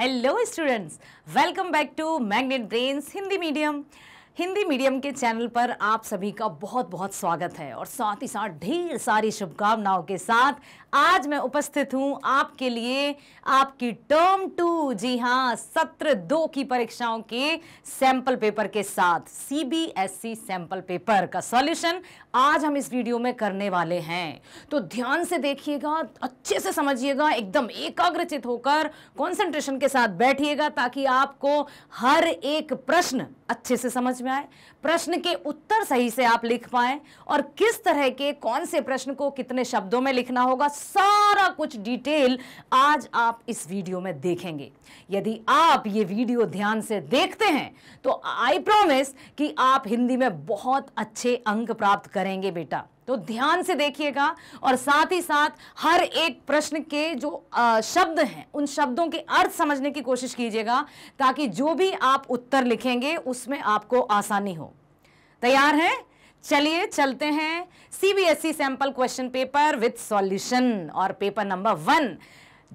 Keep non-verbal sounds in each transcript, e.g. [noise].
Hello students, welcome back to Magnet Brains Hindi Medium. Hindi medium के channel पर आप सभी का बहुत बहुत स्वागत है और साथ ही साथ ढेर सारी शुभकामनाओं के साथ आज मैं उपस्थित हूं आपके लिए आपकी टर्म टू जी हां सत्र दो की परीक्षाओं के सैंपल पेपर के साथ सीबीएसई e सैंपल पेपर का सॉल्यूशन आज हम इस वीडियो में करने वाले हैं तो ध्यान से देखिएगा अच्छे से समझिएगा एकदम एकाग्रचित होकर कॉन्सेंट्रेशन के साथ बैठिएगा ताकि आपको हर एक प्रश्न अच्छे से समझ में आए प्रश्न के उत्तर सही से आप लिख पाए और किस तरह के कौन से प्रश्न को कितने शब्दों में लिखना होगा सारा कुछ डिटेल आज आप इस वीडियो में देखेंगे यदि आप ये वीडियो ध्यान से देखते हैं तो आई प्रोमिस कि आप हिंदी में बहुत अच्छे अंक प्राप्त करेंगे बेटा तो ध्यान से देखिएगा और साथ ही साथ हर एक प्रश्न के जो शब्द हैं उन शब्दों के अर्थ समझने की कोशिश कीजिएगा ताकि जो भी आप उत्तर लिखेंगे उसमें आपको आसानी हो तैयार हैं चलिए चलते हैं CBSE sample question paper with solution और पेपर नंबर वन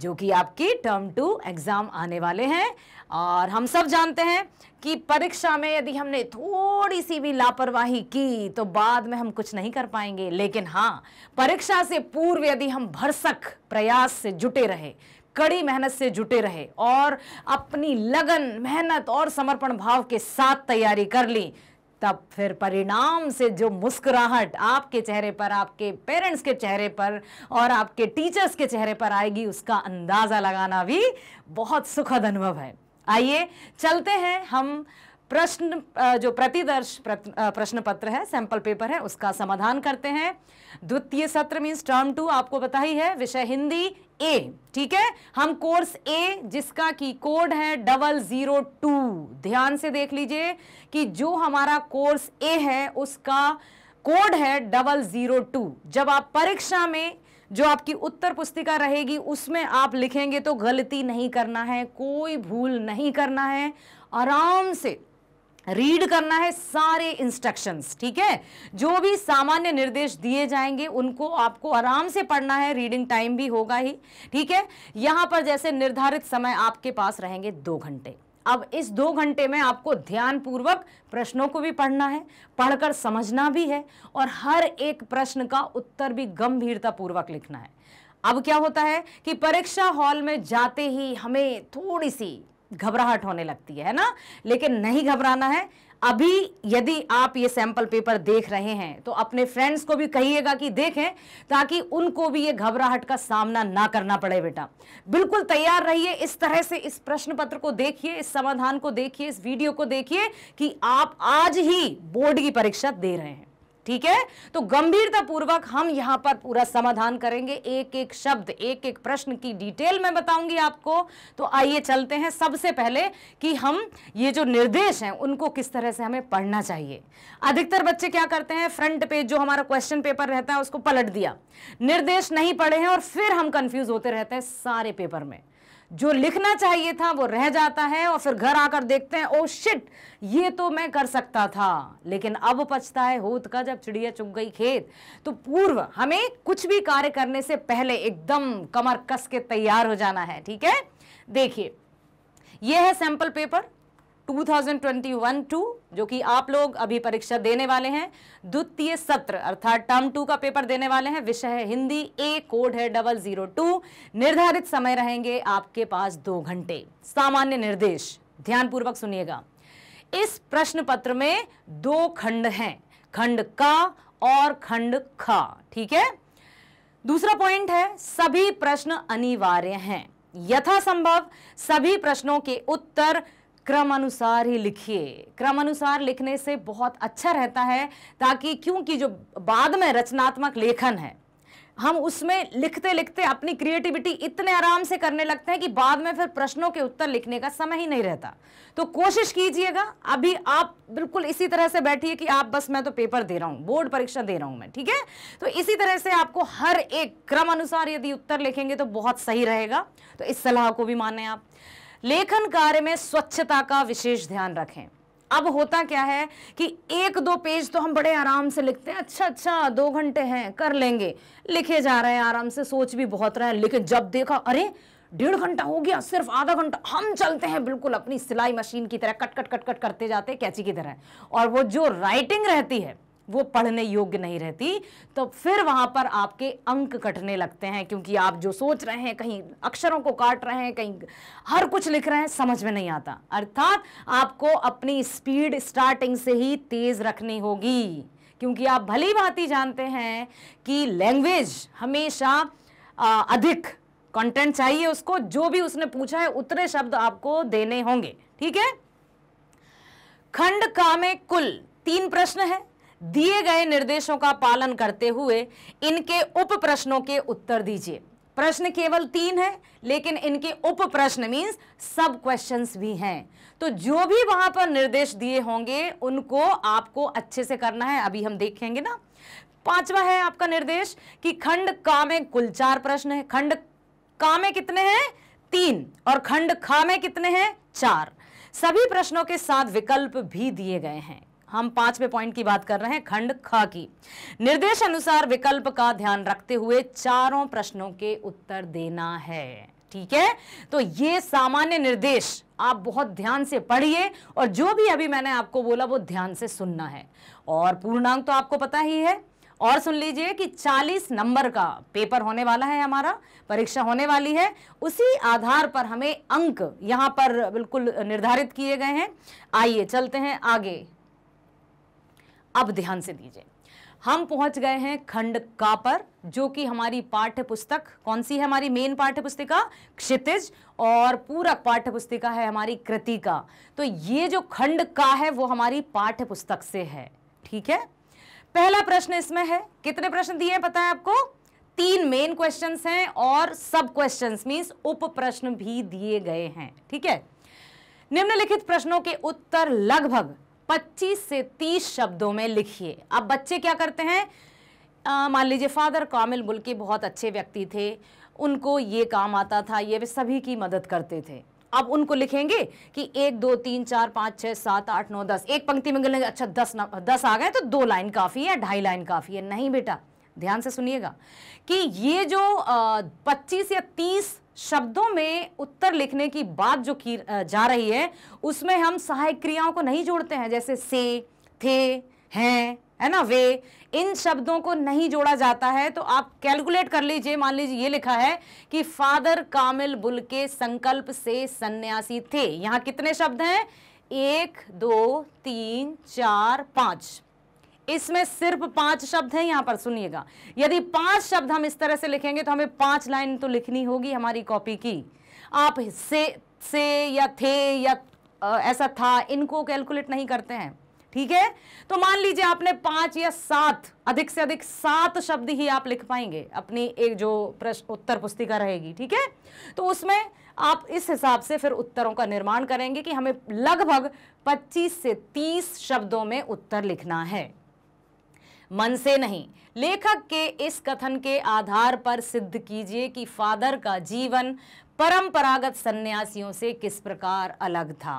जो कि आपकी टर्म टू एग्जाम आने वाले हैं और हम सब जानते हैं कि परीक्षा में यदि हमने थोड़ी सी भी लापरवाही की तो बाद में हम कुछ नहीं कर पाएंगे लेकिन हाँ परीक्षा से पूर्व यदि हम भरसक प्रयास से जुटे रहे कड़ी मेहनत से जुटे रहे और अपनी लगन मेहनत और समर्पण भाव के साथ तैयारी कर ली तब फिर परिणाम से जो मुस्कुराहट आपके चेहरे पर आपके पेरेंट्स के चेहरे पर और आपके टीचर्स के चेहरे पर आएगी उसका अंदाज़ा लगाना भी बहुत सुखद अनुभव है आइए चलते हैं हम प्रश्न जो प्रतिदर्श प्रश्न पत्र है सैंपल पेपर है उसका समाधान करते हैं द्वितीय सत्र मीन्स टर्म टू आपको पता ही है विषय हिंदी ए ठीक है हम कोर्स ए जिसका की कोड है डबल जीरो टू ध्यान से देख लीजिए कि जो हमारा कोर्स ए है उसका कोड है डबल जीरो टू जब आप परीक्षा में जो आपकी उत्तर पुस्तिका रहेगी उसमें आप लिखेंगे तो गलती नहीं करना है कोई भूल नहीं करना है आराम से रीड करना है सारे इंस्ट्रक्शंस ठीक है जो भी सामान्य निर्देश दिए जाएंगे उनको आपको आराम से पढ़ना है रीडिंग टाइम भी होगा ही ठीक है यहां पर जैसे निर्धारित समय आपके पास रहेंगे दो घंटे अब इस दो घंटे में आपको ध्यानपूर्वक प्रश्नों को भी पढ़ना है पढ़कर समझना भी है और हर एक प्रश्न का उत्तर भी गंभीरतापूर्वक लिखना है अब क्या होता है कि परीक्षा हॉल में जाते ही हमें थोड़ी सी घबराहट होने लगती है ना लेकिन नहीं घबराना है अभी यदि आप ये सैंपल पेपर देख रहे हैं तो अपने फ्रेंड्स को भी कहिएगा कि देखें ताकि उनको भी ये घबराहट का सामना ना करना पड़े बेटा बिल्कुल तैयार रहिए इस तरह से इस प्रश्न पत्र को देखिए इस समाधान को देखिए इस वीडियो को देखिए कि आप आज ही बोर्ड की परीक्षा दे रहे हैं ठीक है तो गंभीरता पूर्वक हम यहां पर पूरा समाधान करेंगे एक एक शब्द एक एक प्रश्न की डिटेल में बताऊंगी आपको तो आइए चलते हैं सबसे पहले कि हम ये जो निर्देश हैं उनको किस तरह से हमें पढ़ना चाहिए अधिकतर बच्चे क्या करते हैं फ्रंट पेज जो हमारा क्वेश्चन पेपर रहता है उसको पलट दिया निर्देश नहीं पढ़े हैं और फिर हम कंफ्यूज होते रहते हैं सारे पेपर में जो लिखना चाहिए था वो रह जाता है और फिर घर आकर देखते हैं ओ शिट ये तो मैं कर सकता था लेकिन अब पछता है होत का जब चिड़िया चुग गई खेत तो पूर्व हमें कुछ भी कार्य करने से पहले एकदम कमर कस के तैयार हो जाना है ठीक है देखिए यह है सैंपल पेपर 2021 टू जो कि आप लोग अभी परीक्षा देने वाले हैं द्वितीय सत्र अर्थात टर्म टू का पेपर देने वाले हैं विषय है हिंदी ए कोड है डबल जीरो टू निर्धारित समय रहेंगे आपके पास दो घंटे सामान्य निर्देश ध्यानपूर्वक सुनिएगा इस प्रश्न पत्र में दो खंड हैं खंड का और खंड खा ठीक है दूसरा पॉइंट है सभी प्रश्न अनिवार्य हैं यथासंभव सभी प्रश्नों के उत्तर क्रमानुसार ही लिखिए क्रमानुसार लिखने से बहुत अच्छा रहता है ताकि क्योंकि जो बाद में रचनात्मक लेखन है हम उसमें लिखते लिखते अपनी क्रिएटिविटी इतने आराम से करने लगते हैं कि बाद में फिर प्रश्नों के उत्तर लिखने का समय ही नहीं रहता तो कोशिश कीजिएगा अभी आप बिल्कुल इसी तरह से बैठिए कि आप बस मैं तो पेपर दे रहा हूँ बोर्ड परीक्षा दे रहा हूँ मैं ठीक है तो इसी तरह से आपको हर एक क्रम अनुसार यदि उत्तर लिखेंगे तो बहुत सही रहेगा तो इस सलाह को भी माने आप लेखन कार्य में स्वच्छता का विशेष ध्यान रखें अब होता क्या है कि एक दो पेज तो हम बड़े आराम से लिखते हैं अच्छा अच्छा दो घंटे हैं कर लेंगे लिखे जा रहे हैं आराम से सोच भी बहुत रहे हैं लेकिन जब देखा अरे डेढ़ घंटा हो गया सिर्फ आधा घंटा हम चलते हैं बिल्कुल अपनी सिलाई मशीन की तरह कट कट कट कट करते जाते कैची की तरह और वो जो राइटिंग रहती है वो पढ़ने योग्य नहीं रहती तो फिर वहां पर आपके अंक कटने लगते हैं क्योंकि आप जो सोच रहे हैं कहीं अक्षरों को काट रहे हैं कहीं हर कुछ लिख रहे हैं समझ में नहीं आता अर्थात आपको अपनी स्पीड स्टार्टिंग से ही तेज़ रखनी होगी क्योंकि आप भली भांति जानते हैं कि लैंग्वेज हमेशा अधिक कंटेंट चाहिए उसको जो भी उसने पूछा है उतने शब्द आपको देने होंगे ठीक है खंड का में कुल तीन प्रश्न है दिए गए निर्देशों का पालन करते हुए इनके उप प्रश्नों के उत्तर दीजिए प्रश्न केवल तीन है लेकिन इनके उप प्रश्न मीन्स सब क्वेश्चंस भी हैं तो जो भी वहां पर निर्देश दिए होंगे उनको आपको अच्छे से करना है अभी हम देखेंगे ना पांचवा है आपका निर्देश कि खंड का में कुल चार प्रश्न है खंड का में कितने हैं तीन और खंड खा में कितने हैं चार सभी प्रश्नों के साथ विकल्प भी दिए गए हैं हम पांचवे पॉइंट की बात कर रहे हैं खंड ख की निर्देश अनुसार विकल्प का ध्यान रखते हुए चारों प्रश्नों के उत्तर देना है ठीक है तो ये सामान्य निर्देश आप बहुत ध्यान से पढ़िए और जो भी अभी मैंने आपको बोला वो ध्यान से सुनना है और पूर्णांक तो आपको पता ही है और सुन लीजिए कि 40 नंबर का पेपर होने वाला है हमारा परीक्षा होने वाली है उसी आधार पर हमें अंक यहां पर बिल्कुल निर्धारित किए गए हैं आइए चलते हैं आगे अब ध्यान से दीजिए हम पहुंच गए हैं खंड का पर जो कि हमारी पाठ्य पुस्तक कौन सी है हमारी मेन पाठ्य पुस्तिका क्षितिज और पूरक पाठ्य पुस्तिका है हमारी कृति का तो ये जो खंड का है वो हमारी पाठ्य पुस्तक से है ठीक है पहला प्रश्न इसमें है कितने प्रश्न दिए हैं पता है आपको तीन मेन क्वेश्चन हैं और सब क्वेश्चन मीन्स उप प्रश्न भी दिए गए हैं ठीक है निम्नलिखित प्रश्नों के उत्तर लगभग 25 से 30 शब्दों में लिखिए अब बच्चे क्या करते हैं मान लीजिए फादर कामिल बुल के बहुत अच्छे व्यक्ति थे उनको ये काम आता था ये वे सभी की मदद करते थे अब उनको लिखेंगे कि एक दो तीन चार पाँच छः सात आठ नौ दस एक पंक्ति में गिर अच्छा दस न, दस आ गए तो दो लाइन काफ़ी है ढाई लाइन काफ़ी है नहीं बेटा ध्यान से सुनिएगा कि ये जो पच्चीस या तीस शब्दों में उत्तर लिखने की बात जो की जा रही है उसमें हम सहायक क्रियाओं को नहीं जोड़ते हैं जैसे से थे हैं है ना वे इन शब्दों को नहीं जोड़ा जाता है तो आप कैलकुलेट कर लीजिए मान लीजिए ये लिखा है कि फादर कामिल बुल के संकल्प से सन्यासी थे यहाँ कितने शब्द हैं एक दो तीन चार पाँच इसमें सिर्फ पांच शब्द हैं यहां पर सुनिएगा यदि पांच शब्द हम इस तरह से लिखेंगे तो हमें पांच लाइन तो लिखनी होगी हमारी कॉपी की आप से से या थे या ऐसा था इनको कैलकुलेट नहीं करते हैं ठीक है तो मान लीजिए आपने पांच या सात अधिक से अधिक सात शब्द ही आप लिख पाएंगे अपनी एक जो प्रश्न उत्तर पुस्तिका रहेगी ठीक है तो उसमें आप इस हिसाब से फिर उत्तरों का निर्माण करेंगे कि हमें लगभग 25 से 30 शब्दों में उत्तर लिखना है मन से नहीं लेखक के इस कथन के आधार पर सिद्ध कीजिए कि फादर का जीवन परंपरागत सन्यासियों से किस प्रकार अलग था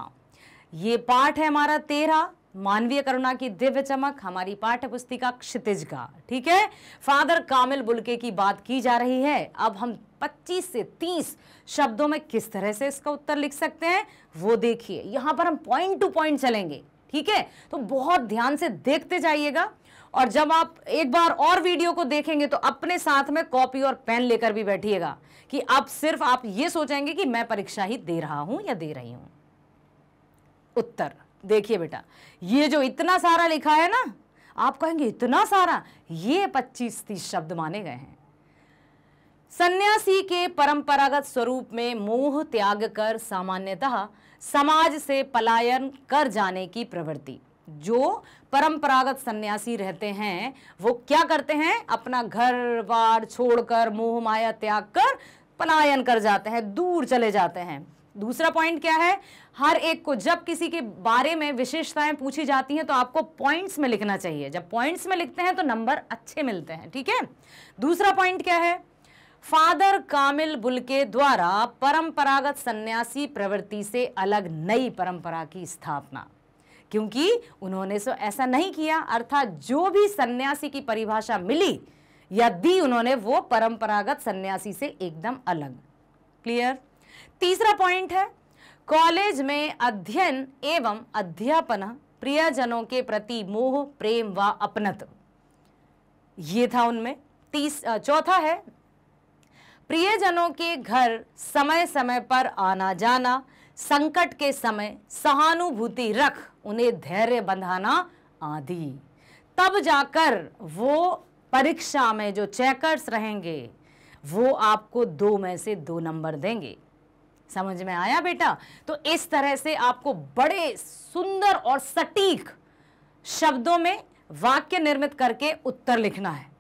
ये पाठ है हमारा तेरह मानवीय करुणा की दिव्य चमक हमारी पाठ्य पुस्तिका क्षितिज का ठीक है फादर कामिल बुलके की बात की जा रही है अब हम 25 से 30 शब्दों में किस तरह से इसका उत्तर लिख सकते हैं वो देखिए यहां पर हम पॉइंट टू पॉइंट चलेंगे ठीक है तो बहुत ध्यान से देखते जाइएगा और जब आप एक बार और वीडियो को देखेंगे तो अपने साथ में कॉपी और पेन लेकर भी बैठिएगा कि अब सिर्फ आप ये सोचेंगे कि मैं परीक्षा ही दे रहा हूं या दे रही हूं उत्तर देखिए बेटा ये जो इतना सारा लिखा है ना आप कहेंगे इतना सारा ये पच्चीस तीस शब्द माने गए हैं सन्यासी के परंपरागत स्वरूप में मोह त्याग कर सामान्यतः समाज से पलायन कर जाने की प्रवृत्ति जो परंपरागत सन्यासी रहते हैं वो क्या करते हैं अपना घर बार छोड़कर मोह माया त्याग कर पलायन कर जाते हैं दूर चले जाते हैं दूसरा पॉइंट क्या है हर एक को जब किसी के बारे में विशेषताएं पूछी जाती हैं तो आपको पॉइंट्स में लिखना चाहिए जब पॉइंट्स में लिखते हैं तो नंबर अच्छे मिलते हैं ठीक है दूसरा पॉइंट क्या है फादर कामिल बुलके द्वारा परंपरागत सन्यासी प्रवृत्ति से अलग नई परंपरा की स्थापना क्योंकि उन्होंने सो ऐसा नहीं किया अर्थात जो भी सन्यासी की परिभाषा मिली या दी उन्होंने वो परंपरागत सन्यासी से एकदम अलग क्लियर तीसरा पॉइंट है कॉलेज में अध्ययन एवं अध्यापना प्रियजनों के प्रति मोह प्रेम व अपनत ये था उनमें तीस चौथा है प्रियजनों के घर समय समय पर आना जाना संकट के समय सहानुभूति रख उन्हें धैर्य बंधाना आदि तब जाकर वो परीक्षा में जो चेकर्स रहेंगे वो आपको दो में से दो नंबर देंगे समझ में आया बेटा तो इस तरह से आपको बड़े सुंदर और सटीक शब्दों में वाक्य निर्मित करके उत्तर लिखना है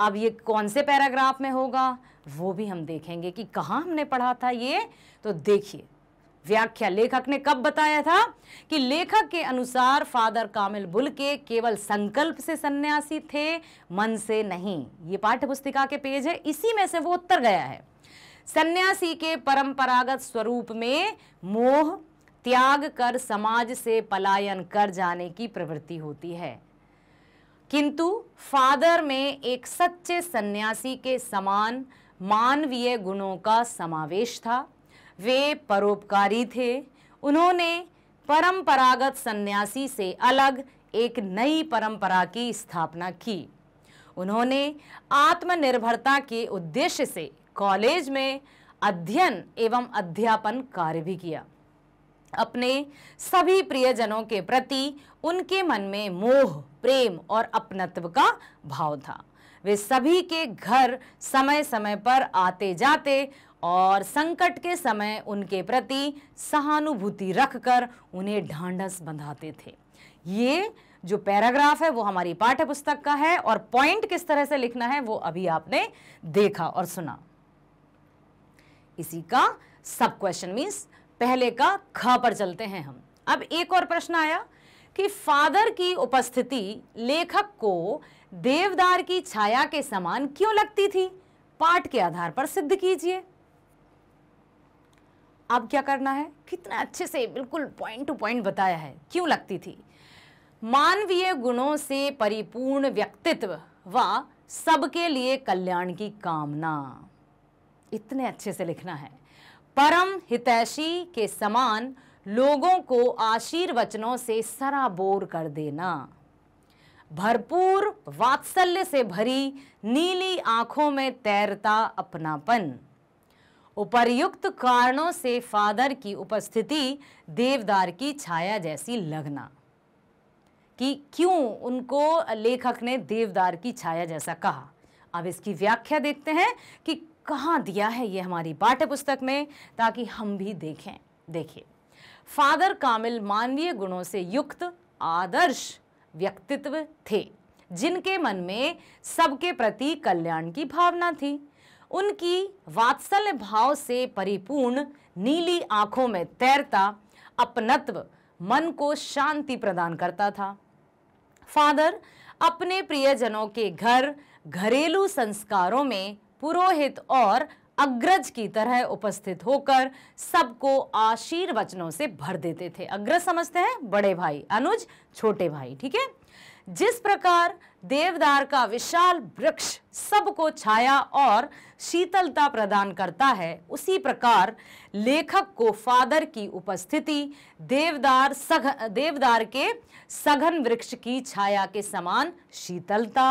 अब ये कौन से पैराग्राफ में होगा वो भी हम देखेंगे कि कहाँ हमने पढ़ा था ये तो देखिए व्याख्या लेखक ने कब बताया था कि लेखक के अनुसार फादर कामिल बुल के केवल संकल्प से सन्यासी थे मन से नहीं ये पाठ्य पुस्तिका के पेज है इसी में से वो उत्तर गया है सन्यासी के परंपरागत स्वरूप में मोह त्याग कर समाज से पलायन कर जाने की प्रवृत्ति होती है किंतु फादर में एक सच्चे सन्यासी के समान मानवीय गुणों का समावेश था वे परोपकारी थे उन्होंने परंपरागत सन्यासी से अलग एक नई परंपरा की स्थापना की उन्होंने आत्मनिर्भरता के उद्देश्य से कॉलेज में अध्ययन एवं अध्यापन कार्य भी किया अपने सभी प्रियजनों के प्रति उनके मन में मोह प्रेम और अपनत्व का भाव था वे सभी के घर समय समय पर आते जाते और संकट के समय उनके प्रति सहानुभूति रखकर उन्हें ढांढस बंधाते थे ये जो पैराग्राफ है वो हमारी पाठ्य पुस्तक का है और पॉइंट किस तरह से लिखना है वो अभी आपने देखा और सुना इसी का सब क्वेश्चन मीन्स पहले का ख पर चलते हैं हम अब एक और प्रश्न आया कि फादर की उपस्थिति लेखक को देवदार की छाया के समान क्यों लगती थी पाठ के आधार पर सिद्ध कीजिए अब क्या करना है कितना अच्छे से बिल्कुल पॉइंट टू पॉइंट बताया है क्यों लगती थी मानवीय गुणों से परिपूर्ण व्यक्तित्व व सबके लिए कल्याण की कामना इतने अच्छे से लिखना है परम हितैषी के समान लोगों को आशीर्वचनों से सराबोर कर देना भरपूर वात्सल्य से भरी नीली आंखों में तैरता अपनापन उपर्युक्त कारणों से फादर की उपस्थिति देवदार की छाया जैसी लगना कि क्यों उनको लेखक ने देवदार की छाया जैसा कहा अब इसकी व्याख्या देखते हैं कि कहाँ दिया है ये हमारी पाठ्य पुस्तक में ताकि हम भी देखें देखिए फादर कामिल मानवीय गुणों से युक्त आदर्श व्यक्तित्व थे जिनके मन में सबके प्रति कल्याण की भावना थी उनकी वात्सल्य भाव से परिपूर्ण नीली आंखों में तैरता अपनत्व मन को शांति प्रदान करता था फादर अपने प्रियजनों के घर घरेलू संस्कारों में पुरोहित और अग्रज की तरह उपस्थित होकर सबको आशीर्वचनों से भर देते थे अग्रज समझते हैं बड़े भाई अनुज छोटे भाई ठीक है जिस प्रकार देवदार का विशाल वृक्ष सबको छाया और शीतलता प्रदान करता है उसी प्रकार लेखक को फादर की उपस्थिति देवदार सघ देवदार के सघन वृक्ष की छाया के समान शीतलता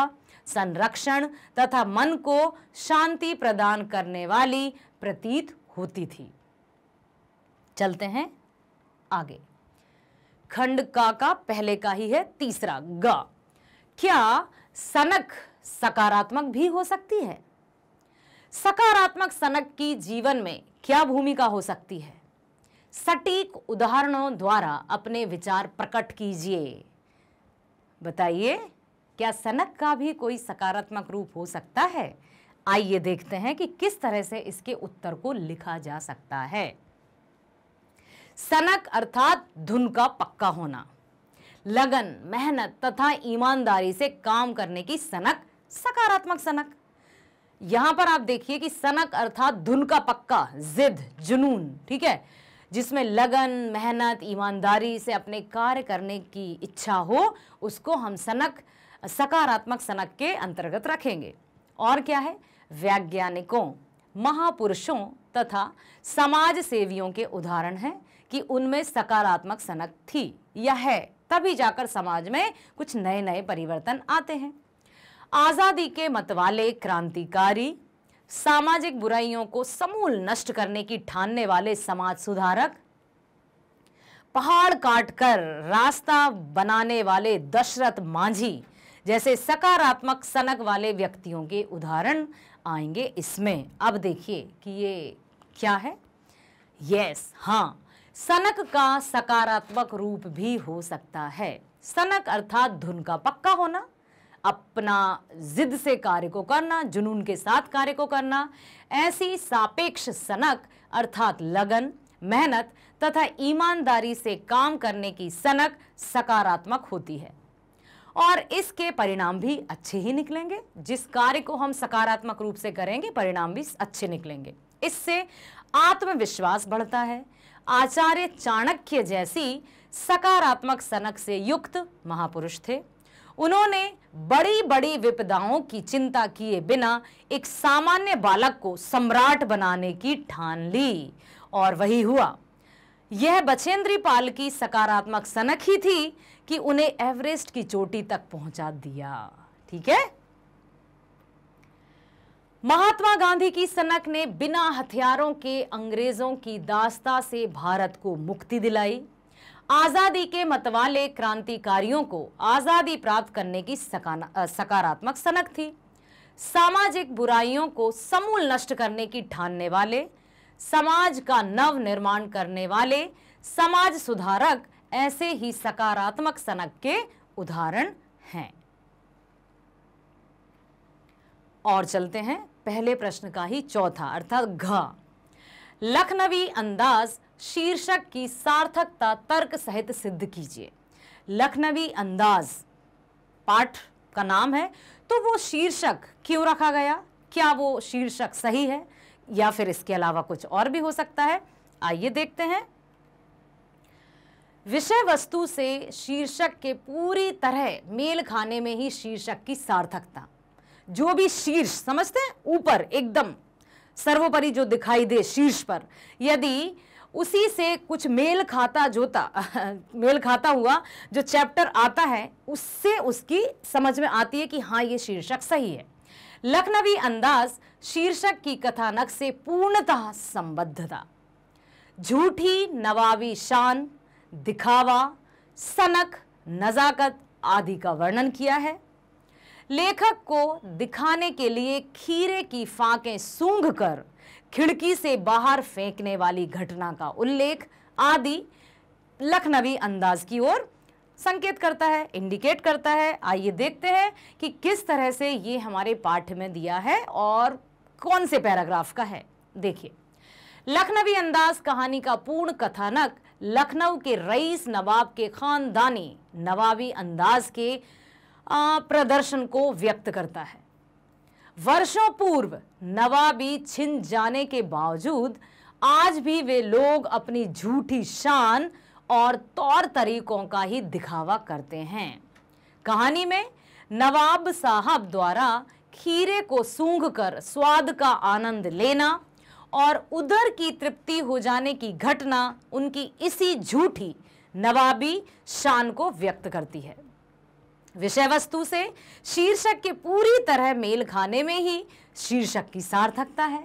संरक्षण तथा मन को शांति प्रदान करने वाली प्रतीत होती थी चलते हैं आगे खंड का का पहले का ही है तीसरा गा क्या सनक सकारात्मक भी हो सकती है सकारात्मक सनक की जीवन में क्या भूमिका हो सकती है सटीक उदाहरणों द्वारा अपने विचार प्रकट कीजिए बताइए क्या सनक का भी कोई सकारात्मक रूप हो सकता है आइए देखते हैं कि किस तरह से इसके उत्तर को लिखा जा सकता है सनक अर्थात धुन का पक्का होना लगन मेहनत तथा ईमानदारी से काम करने की सनक सकारात्मक सनक यहां पर आप देखिए कि सनक अर्थात धुन का पक्का जिद जुनून ठीक है जिसमें लगन मेहनत ईमानदारी से अपने कार्य करने की इच्छा हो उसको हम सनक सकारात्मक सनक के अंतर्गत रखेंगे और क्या है वैज्ञानिकों महापुरुषों तथा समाज सेवियों के उदाहरण हैं कि उनमें सकारात्मक सनक थी या है तभी जाकर समाज में कुछ नए नए परिवर्तन आते हैं आज़ादी के मतवाले क्रांतिकारी सामाजिक बुराइयों को समूल नष्ट करने की ठानने वाले समाज सुधारक पहाड़ काटकर रास्ता बनाने वाले दशरथ मांझी जैसे सकारात्मक सनक वाले व्यक्तियों के उदाहरण आएंगे इसमें अब देखिए कि ये क्या है यस हाँ सनक का सकारात्मक रूप भी हो सकता है सनक अर्थात धुन का पक्का होना अपना जिद से कार्य को करना जुनून के साथ कार्य को करना ऐसी सापेक्ष सनक अर्थात लगन मेहनत तथा ईमानदारी से काम करने की सनक सकारात्मक होती है और इसके परिणाम भी अच्छे ही निकलेंगे जिस कार्य को हम सकारात्मक रूप से करेंगे परिणाम भी अच्छे निकलेंगे इससे आत्मविश्वास बढ़ता है आचार्य चाणक्य जैसी सकारात्मक सनक से युक्त महापुरुष थे उन्होंने बड़ी बड़ी विपदाओं की चिंता किए बिना एक सामान्य बालक को सम्राट बनाने की ठान ली और वही हुआ यह बछेंद्री पाल की सकारात्मक सनक ही थी कि उन्हें एवरेस्ट की चोटी तक पहुंचा दिया ठीक है महात्मा गांधी की सनक ने बिना हथियारों के अंग्रेजों की दास्ता से भारत को मुक्ति दिलाई आज़ादी के मतवाले क्रांतिकारियों को आज़ादी प्राप्त करने की सकारात्मक सनक थी सामाजिक बुराइयों को समूल नष्ट करने की ठानने वाले समाज का नव निर्माण करने वाले समाज सुधारक ऐसे ही सकारात्मक सनक के उदाहरण हैं और चलते हैं पहले प्रश्न का ही चौथा अर्थात घ लखनवी अंदाज शीर्षक की सार्थकता तर्क सहित सिद्ध कीजिए लखनवी अंदाज पाठ का नाम है तो वो शीर्षक क्यों रखा गया क्या वो शीर्षक सही है या फिर इसके अलावा कुछ और भी हो सकता है आइए देखते हैं विषय वस्तु से शीर्षक के पूरी तरह मेल खाने में ही शीर्षक की सार्थकता जो भी शीर्ष समझते हैं ऊपर एकदम सर्वोपरि जो दिखाई दे शीर्ष पर यदि उसी से कुछ मेल खाता जोता [laughs] मेल खाता हुआ जो चैप्टर आता है उससे उसकी समझ में आती है कि हाँ ये शीर्षक सही है लखनवी अंदाज शीर्षक की कथानक से पूर्णतः संबद्ध था झूठी नवाबी शान दिखावा सनक नज़ाकत आदि का वर्णन किया है लेखक को दिखाने के लिए खीरे की फांकें सूंघ कर खिड़की से बाहर फेंकने वाली घटना का उल्लेख आदि लखनवी अंदाज की ओर संकेत करता है इंडिकेट करता है आइए देखते हैं कि किस तरह से ये हमारे पाठ में दिया है और कौन से पैराग्राफ का है देखिए लखनवी अंदाज कहानी का पूर्ण कथानक लखनऊ के रईस नवाब के खानदानी नवाबी अंदाज के प्रदर्शन को व्यक्त करता है वर्षों पूर्व नवाबी छिन जाने के बावजूद आज भी वे लोग अपनी झूठी शान और तौर तरीकों का ही दिखावा करते हैं कहानी में नवाब साहब द्वारा खीरे को सूंघ कर स्वाद का आनंद लेना और उधर की तृप्ति हो जाने की घटना उनकी इसी झूठी नवाबी शान को व्यक्त करती है विषय वस्तु से शीर्षक के पूरी तरह मेल खाने में ही शीर्षक की सार्थकता है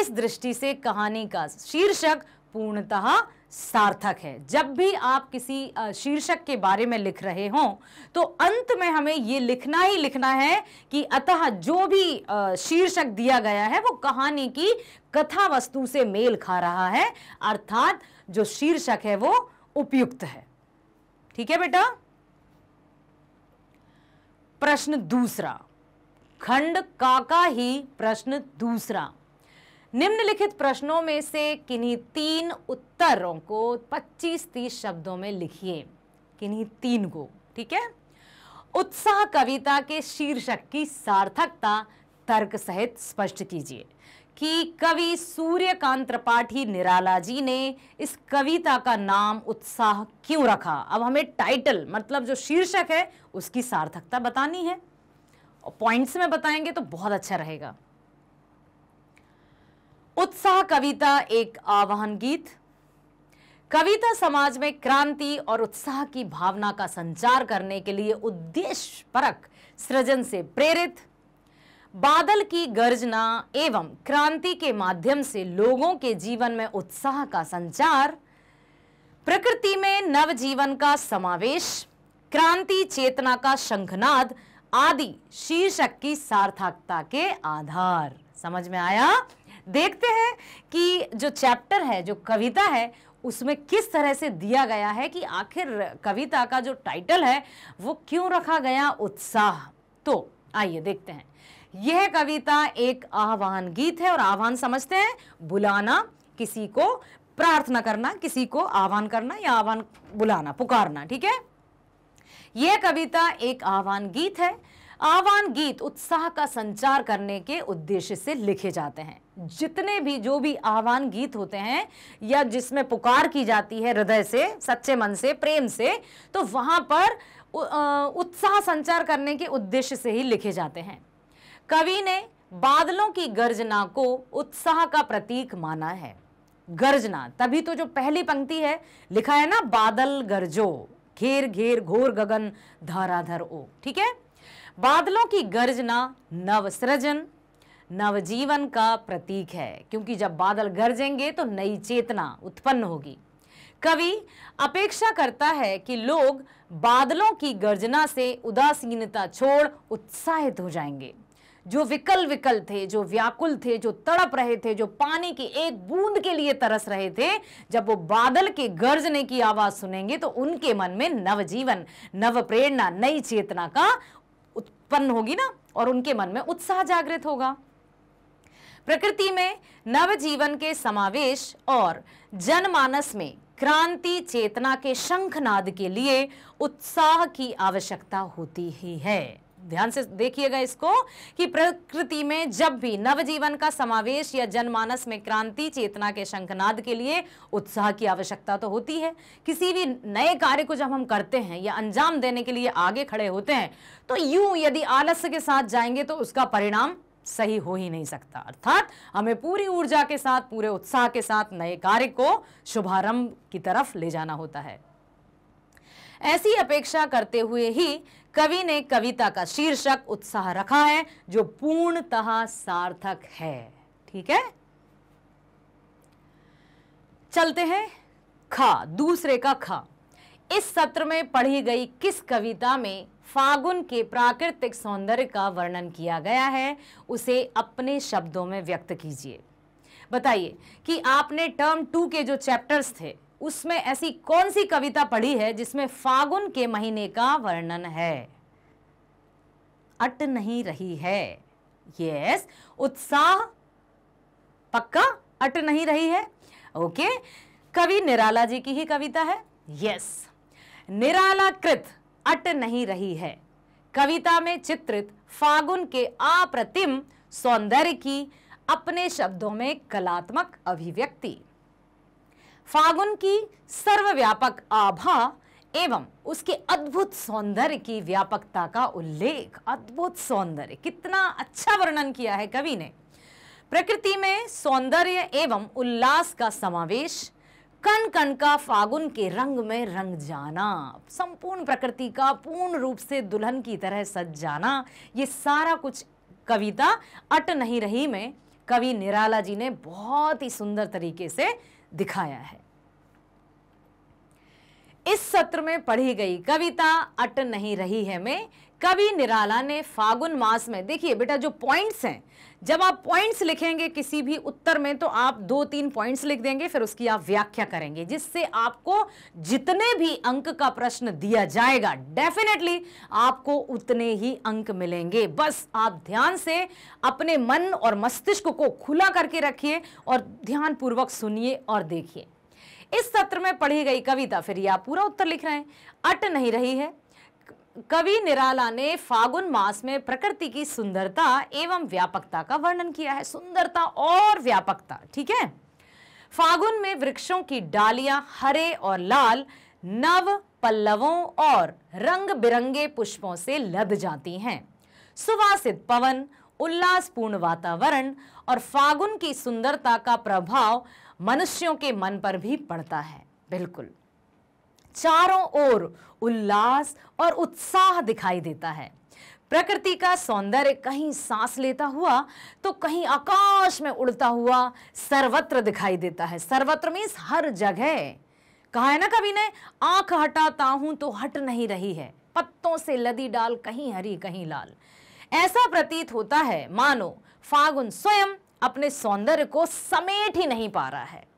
इस दृष्टि से कहानी का शीर्षक पूर्णतः सार्थक है जब भी आप किसी शीर्षक के बारे में लिख रहे हों तो अंत में हमें ये लिखना ही लिखना है कि अतः जो भी शीर्षक दिया गया है वो कहानी की कथा वस्तु से मेल खा रहा है अर्थात जो शीर्षक है वो उपयुक्त है ठीक है बेटा प्रश्न दूसरा खंड काका ही प्रश्न दूसरा निम्नलिखित प्रश्नों में से किन्हीं तीन उत्तरों को 25-30 शब्दों में लिखिए किन्हीं तीन को ठीक है उत्साह कविता के शीर्षक की सार्थकता तर्क सहित स्पष्ट कीजिए कि कवि सूर्यकांत त्रिपाठी निराला जी ने इस कविता का नाम उत्साह क्यों रखा अब हमें टाइटल मतलब जो शीर्षक है उसकी सार्थकता बतानी है और पॉइंट्स में बताएंगे तो बहुत अच्छा रहेगा उत्साह कविता एक आवाहन गीत कविता समाज में क्रांति और उत्साह की भावना का संचार करने के लिए उद्देश्य परक सृजन से प्रेरित बादल की गर्जना एवं क्रांति के माध्यम से लोगों के जीवन में उत्साह का संचार प्रकृति में नव जीवन का समावेश क्रांति चेतना का शंखनाद आदि शीर्षक की सार्थकता के आधार समझ में आया देखते हैं कि जो चैप्टर है जो कविता है उसमें किस तरह से दिया गया है कि आखिर कविता का जो टाइटल है वो क्यों रखा गया उत्साह तो आइए देखते हैं यह कविता एक आह्वान गीत है और आह्वान समझते हैं बुलाना किसी को प्रार्थना करना किसी को आह्वान करना या आह्वान बुलाना पुकारना ठीक है यह कविता एक आह्वान गीत है आह्वान गीत उत्साह का संचार करने के उद्देश्य से लिखे जाते हैं जितने भी जो भी आह्वान गीत होते हैं या जिसमें पुकार की जाती है हृदय से सच्चे मन से प्रेम से तो वहां पर उत्साह संचार करने के उद्देश्य से ही लिखे जाते हैं कवि ने बादलों की गर्जना को उत्साह का प्रतीक माना है गर्जना तभी तो जो पहली पंक्ति है लिखा है ना बादल गरजो घेर घेर घोर गगन धाराधर ओ ठीक है बादलों की गर्जना नवसृजन नवजीवन का प्रतीक है क्योंकि जब बादल गरजेंगे तो नई चेतना उत्पन्न होगी कवि अपेक्षा करता है कि लोग बादलों की गर्जना से उदासीनता छोड़ उत्साहित हो जाएंगे जो विकल विकल थे जो व्याकुल थे जो तड़प रहे थे जो पानी की एक बूंद के लिए तरस रहे थे जब वो बादल के गर्जने की आवाज सुनेंगे तो उनके मन में नवजीवन नव प्रेरणा नई चेतना का उत्पन्न होगी ना और उनके मन में उत्साह जागृत होगा प्रकृति में नवजीवन के समावेश और जनमानस में क्रांति चेतना के शंखनाद के लिए उत्साह की आवश्यकता होती ही है ध्यान से देखिएगा इसको कि प्रकृति में जब भी नवजीवन का समावेश या जनमानस में क्रांति चेतना के शंखनाद के लिए उत्साह की आवश्यकता तो होती है किसी भी नए कार्य को जब हम करते हैं या अंजाम देने के लिए आगे खड़े होते हैं तो यूं यदि आलस्य के साथ जाएंगे तो उसका परिणाम सही हो ही नहीं सकता अर्थात हमें पूरी ऊर्जा के साथ पूरे उत्साह के साथ नए कार्य को शुभारंभ की तरफ ले जाना होता है ऐसी अपेक्षा करते हुए ही कवि ने कविता का शीर्षक उत्साह रखा है जो पूर्णतः सार्थक है ठीक है चलते हैं खा दूसरे का खा इस सत्र में पढ़ी गई किस कविता में फागुन के प्राकृतिक सौंदर्य का वर्णन किया गया है उसे अपने शब्दों में व्यक्त कीजिए बताइए कि आपने टर्म टू के जो चैप्टर्स थे उसमें ऐसी कौन सी कविता पढ़ी है जिसमें फागुन के महीने का वर्णन है अट नहीं रही है यस उत्साह पक्का अट नहीं रही है ओके कवि निराला जी की ही कविता है यस निराला कृत अट नहीं रही है कविता में चित्रित फागुन के अप्रतिम सौंदर्य की अपने शब्दों में कलात्मक अभिव्यक्ति फागुन की सर्वव्यापक आभा एवं उसके अद्भुत सौंदर्य की व्यापकता का उल्लेख अद्भुत सौंदर्य कितना अच्छा वर्णन किया है कवि ने प्रकृति में सौंदर्य एवं उल्लास का समावेश कण कण का फागुन के रंग में रंग जाना संपूर्ण प्रकृति का पूर्ण रूप से दुल्हन की तरह सज जाना ये सारा कुछ कविता अट नहीं रही में कवि निराला जी ने बहुत ही सुंदर तरीके से दिखाया है इस सत्र में पढ़ी गई कविता अट नहीं रही है में कवि निराला ने फागुन मास में देखिए बेटा जो पॉइंट्स हैं जब आप पॉइंट्स लिखेंगे किसी भी उत्तर में तो आप दो तीन पॉइंट्स लिख देंगे फिर उसकी आप व्याख्या करेंगे जिससे आपको जितने भी अंक का प्रश्न दिया जाएगा डेफिनेटली आपको उतने ही अंक मिलेंगे बस आप ध्यान से अपने मन और मस्तिष्क को खुला करके रखिए और ध्यानपूर्वक सुनिए और देखिए इस सत्र में पढ़ी गई कविता फिर यह पूरा उत्तर लिख रहे हैं अट नहीं रही है कवि निराला ने फागुन मास में प्रकृति की सुंदरता एवं व्यापकता का वर्णन किया है सुंदरता और व्यापकता ठीक है फागुन में वृक्षों की डालियां हरे और लाल नव पल्लवों और रंग बिरंगे पुष्पों से लद जाती हैं सुवासित पवन उल्लासपूर्ण वातावरण और फागुन की सुंदरता का प्रभाव मनुष्यों के मन पर भी पड़ता है बिल्कुल चारों ओर उल्लास और उत्साह दिखाई देता है प्रकृति का सौंदर्य कहीं सांस लेता हुआ तो कहीं आकाश में उड़ता हुआ सर्वत्र दिखाई देता है सर्वत्र मीन्स हर जगह कहा है ना कभी ने आंख हटाता हूं तो हट नहीं रही है पत्तों से लदी डाल कहीं हरी कहीं लाल ऐसा प्रतीत होता है मानो फागुन स्वयं अपने सौंदर्य को समेट ही नहीं पा रहा है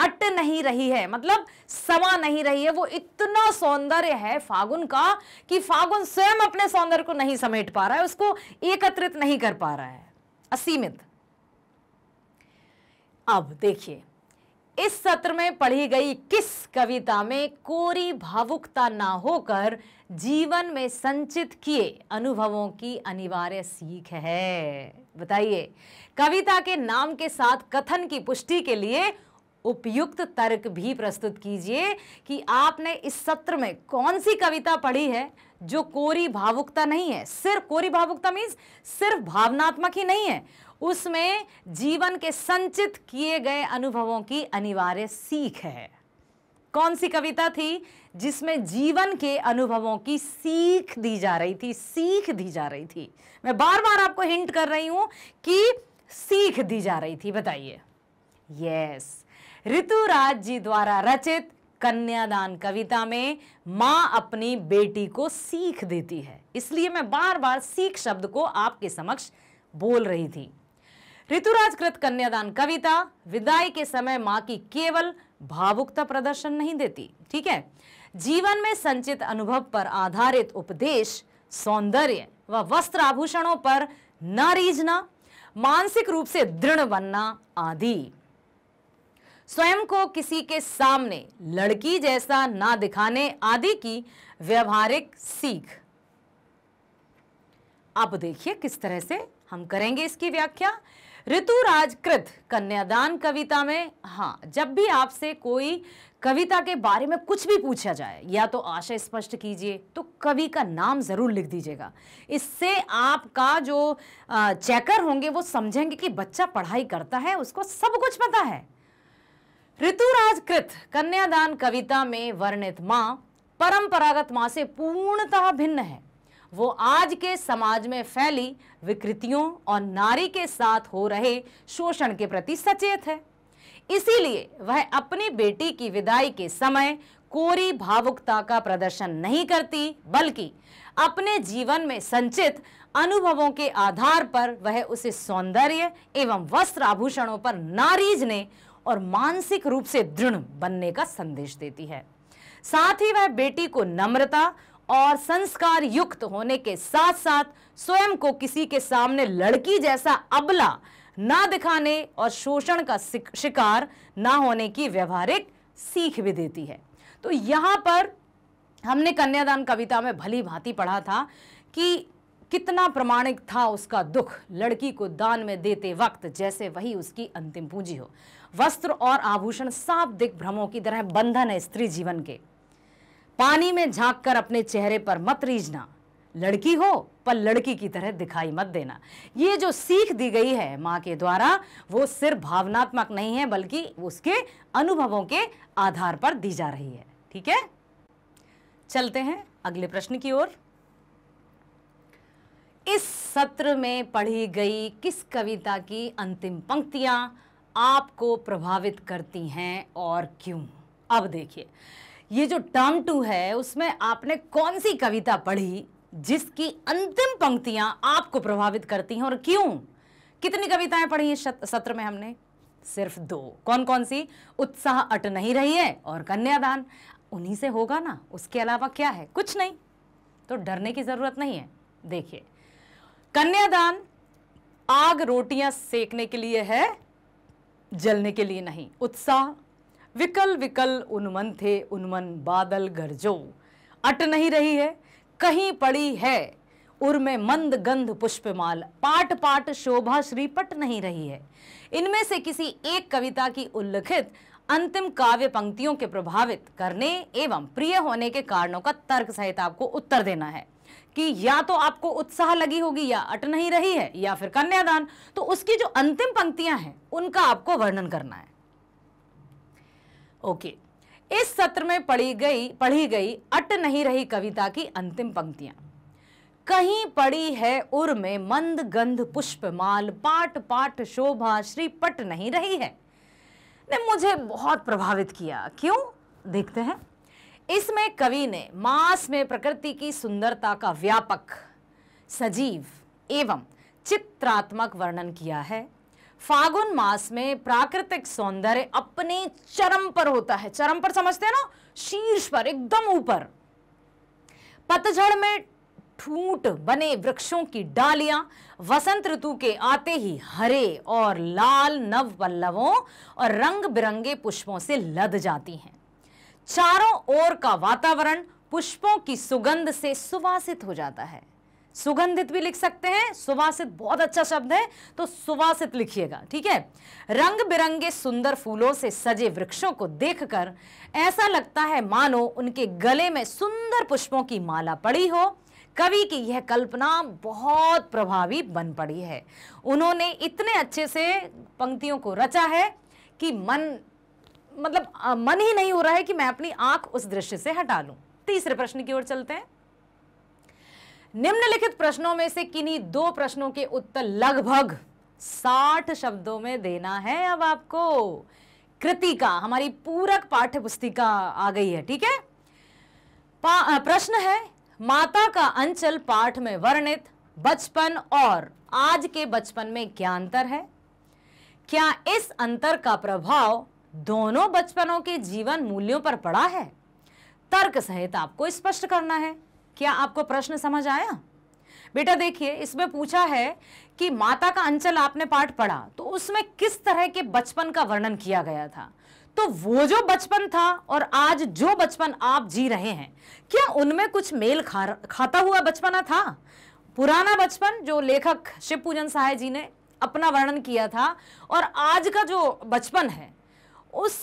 अट नहीं रही है मतलब समा नहीं रही है वो इतना सौंदर्य है फागुन का कि फागुन स्वयं अपने सौंदर्य को नहीं समेट पा रहा है उसको एकत्रित नहीं कर पा रहा है असीमित अब देखिए इस सत्र में पढ़ी गई किस कविता में कोरी भावुकता ना होकर जीवन में संचित किए अनुभवों की अनिवार्य सीख है बताइए कविता के नाम के साथ कथन की पुष्टि के लिए उपयुक्त तर्क भी प्रस्तुत कीजिए कि आपने इस सत्र में कौन सी कविता पढ़ी है जो कोरी भावुकता नहीं है सिर्फ कोरी भावुकता मीन्स सिर्फ भावनात्मक ही नहीं है उसमें जीवन के संचित किए गए अनुभवों की अनिवार्य सीख है कौन सी कविता थी जिसमें जीवन के अनुभवों की सीख दी जा रही थी सीख दी जा रही थी मैं बार बार आपको हिंट कर रही हूं कि सीख दी जा रही थी बताइए यस ऋतुराज जी द्वारा रचित कन्यादान कविता में मां अपनी बेटी को सीख देती है इसलिए मैं बार बार सीख शब्द को आपके समक्ष बोल रही थी ऋतुराज कृत कन्यादान कविता विदाई के समय मां की केवल भावुकता प्रदर्शन नहीं देती ठीक है जीवन में संचित अनुभव पर आधारित उपदेश सौंदर्य व वस्त्र आभूषणों पर न रीझना मानसिक रूप से दृढ़ बनना आदि स्वयं को किसी के सामने लड़की जैसा ना दिखाने आदि की व्यवहारिक सीख अब देखिए किस तरह से हम करेंगे इसकी व्याख्या ऋतुराज कृत कन्यादान कविता में हाँ जब भी आपसे कोई कविता के बारे में कुछ भी पूछा जाए या तो आशय स्पष्ट कीजिए तो कवि का नाम ज़रूर लिख दीजिएगा इससे आपका जो चेकर होंगे वो समझेंगे कि बच्चा पढ़ाई करता है उसको सब कुछ पता है ऋतुराज कृत कन्यादान कविता में वर्णित माँ परंपरागत माँ से पूर्णतः भिन्न है वो आज के समाज में फैली विकृतियों और नारी के साथ हो रहे शोषण के प्रति सचेत है इसीलिए वह अपनी बेटी की विदाई के समय कोरी भावुकता का प्रदर्शन नहीं करती बल्कि अपने जीवन में संचित अनुभवों के आधार पर वह उसे सौंदर्य एवं वस्त्र आभूषणों पर नारीजने और मानसिक रूप से दृढ़ बनने का संदेश देती है साथ ही वह बेटी को नम्रता और संस्कार युक्त होने के साथ साथ स्वयं को किसी के सामने लड़की जैसा अबला ना दिखाने और शोषण का शिकार ना होने की व्यवहारिक सीख भी देती है तो यहाँ पर हमने कन्यादान कविता में भली भांति पढ़ा था कि कितना प्रमाणिक था उसका दुख लड़की को दान में देते वक्त जैसे वही उसकी अंतिम पूंजी हो वस्त्र और आभूषण साफ दिग्भ्रमों की तरह बंधन है स्त्री जीवन के पानी में झांक कर अपने चेहरे पर मत रीझना लड़की हो पर लड़की की तरह दिखाई मत देना ये जो सीख दी गई है माँ के द्वारा वो सिर्फ भावनात्मक नहीं है बल्कि उसके अनुभवों के आधार पर दी जा रही है ठीक है चलते हैं अगले प्रश्न की ओर इस सत्र में पढ़ी गई किस कविता की अंतिम पंक्तियां आपको प्रभावित करती हैं और क्यों अब देखिए ये जो टर्म टू है उसमें आपने कौन सी कविता पढ़ी जिसकी अंतिम पंक्तियां आपको प्रभावित करती हैं और क्यों कितनी कविताएं पढ़ी सत्र में हमने सिर्फ दो कौन कौन सी उत्साह अट नहीं रही है और कन्यादान उन्हीं से होगा ना उसके अलावा क्या है कुछ नहीं तो डरने की ज़रूरत नहीं है देखिए कन्यादान आग रोटियां सेकने के लिए है जलने के लिए नहीं उत्साह विकल विकल उन्मन थे उन्मन बादल गरजो अट नहीं रही है कहीं पड़ी है उर्मे मंद गंध पुष्पमाल पाट पाट शोभा श्री पट नहीं रही है इनमें से किसी एक कविता की उल्लिखित अंतिम काव्य पंक्तियों के प्रभावित करने एवं प्रिय होने के कारणों का तर्क सहित आपको उत्तर देना है कि या तो आपको उत्साह लगी होगी या अट नहीं रही है या फिर कन्यादान तो उसकी जो अंतिम पंक्तियां हैं उनका आपको वर्णन करना है ओके इस सत्र में पढ़ी गई पढ़ी गई अट नहीं रही कविता की अंतिम पंक्तियां कहीं पड़ी है उर में मंद गंध पुष्पमाल पाट पाट शोभा श्री पट नहीं रही है ने मुझे बहुत प्रभावित किया क्यों देखते हैं इसमें कवि ने मास में प्रकृति की सुंदरता का व्यापक सजीव एवं चित्रात्मक वर्णन किया है फागुन मास में प्राकृतिक सौंदर्य अपने चरम पर होता है चरम पर समझते हैं ना शीर्ष पर एकदम ऊपर पतझड़ में ठूट बने वृक्षों की डालियां वसंत ऋतु के आते ही हरे और लाल नव पल्लवों और रंग बिरंगे पुष्पों से लद जाती हैं चारों ओर का वातावरण पुष्पों की सुगंध से सुवासित हो जाता है सुगंधित भी लिख सकते हैं सुवासित बहुत अच्छा शब्द है तो सुवासित लिखिएगा ठीक है रंग बिरंगे सुंदर फूलों से सजे वृक्षों को देखकर ऐसा लगता है मानो उनके गले में सुंदर पुष्पों की माला पड़ी हो कवि की यह कल्पना बहुत प्रभावी बन पड़ी है उन्होंने इतने अच्छे से पंक्तियों को रचा है कि मन मतलब मन ही नहीं हो रहा है कि मैं अपनी आंख उस दृश्य से हटा लूं तीसरे प्रश्न की ओर चलते हैं निम्नलिखित प्रश्नों में से किन्हीं दो प्रश्नों के उत्तर लगभग साठ शब्दों में देना है अब आपको कृतिका हमारी पूरक पाठ्य पुस्तिका आ गई है ठीक है प्रश्न है माता का अंचल पाठ में वर्णित बचपन और आज के बचपन में क्या अंतर है क्या इस अंतर का प्रभाव दोनों बचपनों के जीवन मूल्यों पर पड़ा है तर्क सहित आपको स्पष्ट करना है क्या आपको प्रश्न समझ आया बेटा देखिए इसमें पूछा है कि माता का अंचल आपने पाठ पढ़ा तो उसमें किस तरह के बचपन का वर्णन किया गया था तो वो जो बचपन था और आज जो बचपन आप जी रहे हैं क्या उनमें कुछ मेल खा खाता हुआ बचपना था पुराना बचपन जो लेखक शिव पूजन साहे जी ने अपना वर्णन किया था और आज का जो बचपन है उस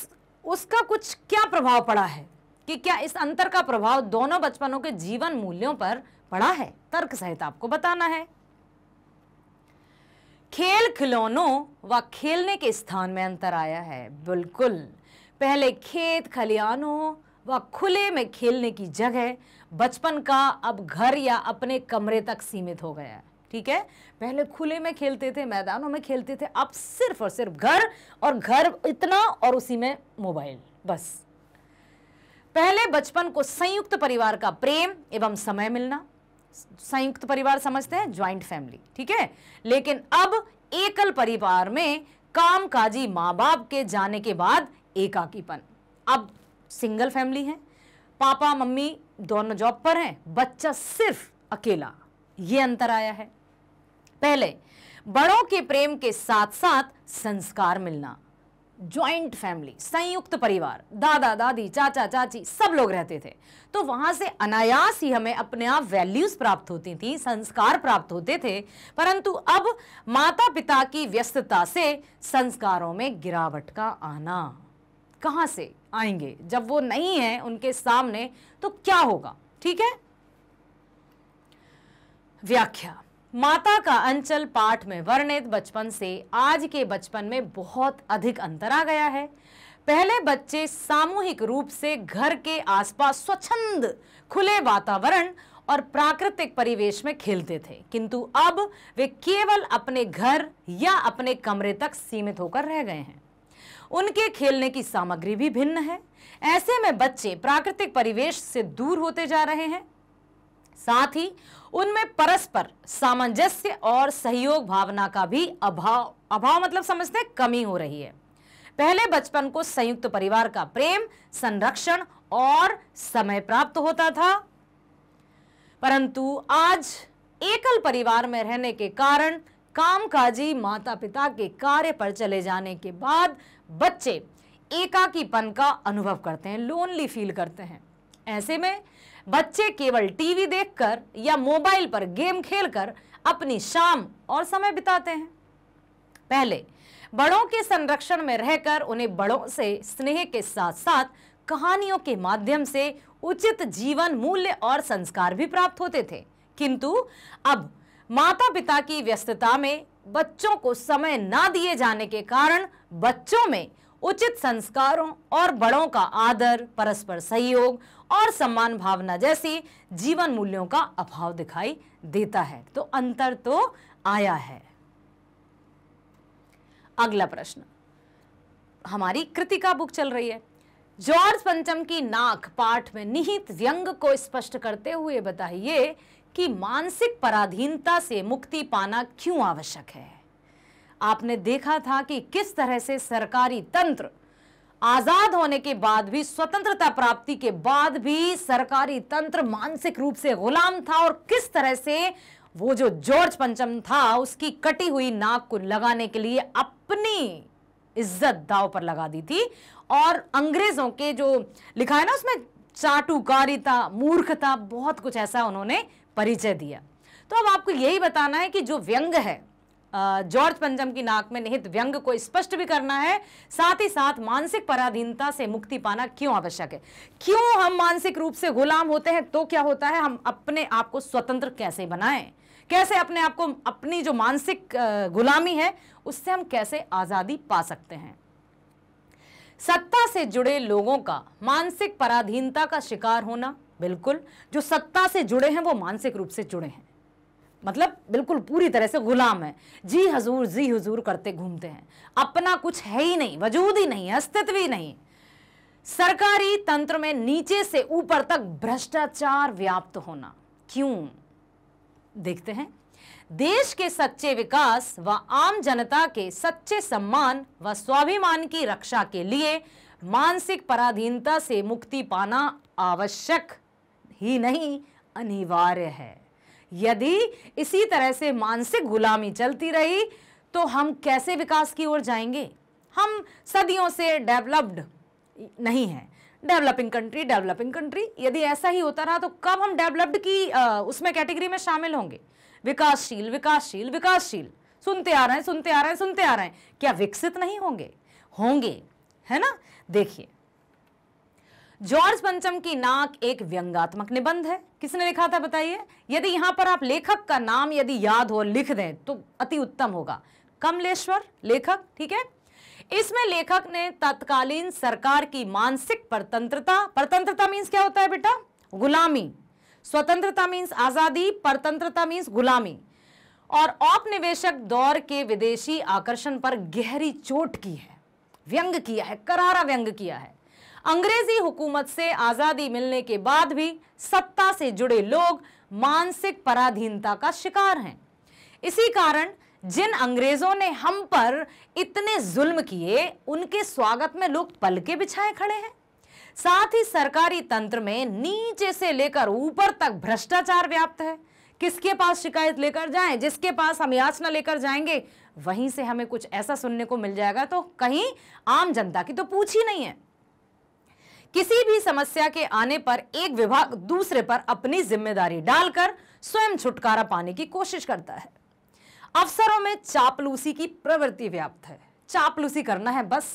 उसका कुछ क्या प्रभाव पड़ा है कि क्या इस अंतर का प्रभाव दोनों बचपनों के जीवन मूल्यों पर पड़ा है तर्क सहित आपको बताना है खेल खिलौनों व खेलने के स्थान में अंतर आया है बिल्कुल पहले खेत खलिहानों व खुले में खेलने की जगह बचपन का अब घर या अपने कमरे तक सीमित हो गया है ठीक है पहले खुले में खेलते थे मैदानों में खेलते थे अब सिर्फ और सिर्फ घर और घर इतना और उसी में मोबाइल बस पहले बचपन को संयुक्त परिवार का प्रेम एवं समय मिलना संयुक्त परिवार समझते हैं ज्वाइंट फैमिली ठीक है लेकिन अब एकल परिवार में कामकाजी मां बाप के जाने के बाद एकाकीपन अब सिंगल फैमिली है पापा मम्मी दोनों जॉब पर हैं बच्चा सिर्फ अकेला ये अंतर आया है पहले बड़ों के प्रेम के साथ साथ संस्कार मिलना ज्वाइंट फैमिली संयुक्त परिवार दादा दादी चाचा चाची सब लोग रहते थे तो वहां से अनायास ही हमें अपने आप वैल्यूज़ प्राप्त होती थी संस्कार प्राप्त होते थे परंतु अब माता पिता की व्यस्तता से संस्कारों में गिरावट का आना कहां से आएंगे जब वो नहीं है उनके सामने तो क्या होगा ठीक है व्याख्या माता का अंचल पाठ में वर्णित बचपन से आज के बचपन में बहुत अधिक अंतर आ गया है पहले बच्चे सामूहिक रूप से घर के आसपास स्वच्छंद खुले वातावरण और प्राकृतिक परिवेश में खेलते थे किंतु अब वे केवल अपने घर या अपने कमरे तक सीमित होकर रह गए हैं उनके खेलने की सामग्री भी भिन्न है ऐसे में बच्चे प्राकृतिक परिवेश से दूर होते जा रहे हैं साथ ही उनमें परस्पर सामंजस्य और सहयोग भावना का भी अभाव अभाव मतलब समझते हैं कमी हो रही है पहले बचपन को संयुक्त परिवार का प्रेम संरक्षण और समय प्राप्त होता था परंतु आज एकल परिवार में रहने के कारण कामकाजी माता पिता के कार्य पर चले जाने के बाद बच्चे एकाकीपन का अनुभव करते हैं लोनली फील करते हैं ऐसे में बच्चे केवल टीवी देखकर या मोबाइल पर गेम खेलकर अपनी शाम और समय बिताते हैं पहले बड़ों के संरक्षण में रहकर उन्हें बड़ों से स्नेह के साथ साथ कहानियों के माध्यम से उचित जीवन मूल्य और संस्कार भी प्राप्त होते थे किंतु अब माता पिता की व्यस्तता में बच्चों को समय ना दिए जाने के कारण बच्चों में उचित संस्कारों और बड़ों का आदर परस्पर सहयोग और सम्मान भावना जैसे जीवन मूल्यों का अभाव दिखाई देता है तो अंतर तो आया है अगला प्रश्न हमारी कृतिका बुक चल रही है जॉर्ज पंचम की नाक पाठ में निहित व्यंग को स्पष्ट करते हुए बताइए कि मानसिक पराधीनता से मुक्ति पाना क्यों आवश्यक है आपने देखा था कि किस तरह से सरकारी तंत्र आजाद होने के बाद भी स्वतंत्रता प्राप्ति के बाद भी सरकारी तंत्र मानसिक रूप से गुलाम था और किस तरह से वो जो जॉर्ज पंचम था उसकी कटी हुई नाक को लगाने के लिए अपनी इज्जत दाव पर लगा दी थी और अंग्रेजों के जो लिखा है ना उसमें चाटुकारिता मूर्खता बहुत कुछ ऐसा उन्होंने परिचय दिया तो अब आपको यही बताना है कि जो व्यंग है जॉर्ज पंचम की नाक में निहित व्यंग को स्पष्ट भी करना है साथ ही साथ मानसिक पराधीनता से मुक्ति पाना क्यों आवश्यक है क्यों हम मानसिक रूप से गुलाम होते हैं तो क्या होता है हम अपने आप को स्वतंत्र कैसे बनाएं कैसे अपने आप को अपनी जो मानसिक गुलामी है उससे हम कैसे आज़ादी पा सकते हैं सत्ता से जुड़े लोगों का मानसिक पराधीनता का शिकार होना बिल्कुल जो सत्ता से जुड़े हैं वो मानसिक रूप से जुड़े हैं मतलब बिल्कुल पूरी तरह से गुलाम है जी हजूर जी हजूर करते घूमते हैं अपना कुछ है ही नहीं वजूद ही नहीं अस्तित्व ही नहीं सरकारी तंत्र में नीचे से ऊपर तक भ्रष्टाचार व्याप्त होना क्यों देखते हैं देश के सच्चे विकास व आम जनता के सच्चे सम्मान व स्वाभिमान की रक्षा के लिए मानसिक पराधीनता से मुक्ति पाना आवश्यक ही नहीं अनिवार्य है यदि इसी तरह से मानसिक गुलामी चलती रही तो हम कैसे विकास की ओर जाएंगे हम सदियों से डेवलप्ड नहीं हैं डेवलपिंग कंट्री डेवलपिंग कंट्री यदि ऐसा ही होता रहा तो कब हम डेवलप्ड की आ, उसमें कैटेगरी में शामिल होंगे विकासशील विकासशील विकासशील सुनते आ रहे हैं सुनते आ रहे हैं सुनते आ रहे हैं क्या विकसित नहीं होंगे होंगे है ना देखिए जॉर्ज पंचम की नाक एक व्यंगात्मक निबंध है किसने लिखा था बताइए यदि यहां पर आप लेखक का नाम यदि याद हो लिख दें तो अति उत्तम होगा कमलेश्वर लेखक ठीक है इसमें लेखक ने तत्कालीन सरकार की मानसिक परतंत्रता परतंत्रता मीन्स क्या होता है बेटा गुलामी स्वतंत्रता मीन्स आज़ादी परतंत्रता मीन्स गुलामी और औपनिवेशक दौर के विदेशी आकर्षण पर गहरी चोट की है व्यंग किया है करारा व्यंग किया है अंग्रेजी हुकूमत से आज़ादी मिलने के बाद भी सत्ता से जुड़े लोग मानसिक पराधीनता का शिकार हैं इसी कारण जिन अंग्रेज़ों ने हम पर इतने जुल्म किए उनके स्वागत में लोग पलके बिछाए खड़े हैं साथ ही सरकारी तंत्र में नीचे से लेकर ऊपर तक भ्रष्टाचार व्याप्त है किसके पास शिकायत लेकर जाएं जिसके पास हम याचना लेकर जाएंगे वहीं से हमें कुछ ऐसा सुनने को मिल जाएगा तो कहीं आम जनता की तो पूछ ही नहीं है किसी भी समस्या के आने पर एक विभाग दूसरे पर अपनी जिम्मेदारी डालकर स्वयं छुटकारा पाने की कोशिश करता है अफसरों में चापलूसी की प्रवृत्ति व्याप्त है चापलूसी करना है बस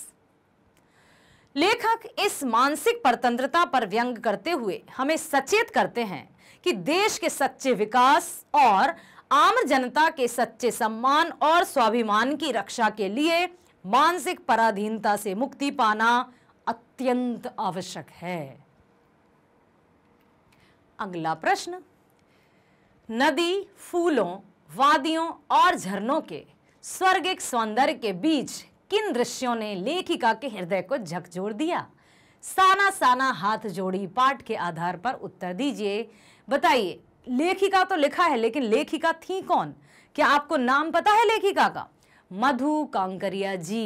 लेखक इस मानसिक परतंत्रता पर व्यंग करते हुए हमें सचेत करते हैं कि देश के सच्चे विकास और आम जनता के सच्चे सम्मान और स्वाभिमान की रक्षा के लिए मानसिक पराधीनता से मुक्ति पाना अत्यंत आवश्यक है अगला प्रश्न नदी फूलों वादियों और झरनों के स्वर्गिक सौंदर्य के बीच किन दृश्यों ने लेखिका के हृदय को झकझोर दिया साना साना हाथ जोड़ी पाठ के आधार पर उत्तर दीजिए बताइए लेखिका तो लिखा है लेकिन लेखिका थी कौन क्या आपको नाम पता है लेखिका का मधु कांकरिया जी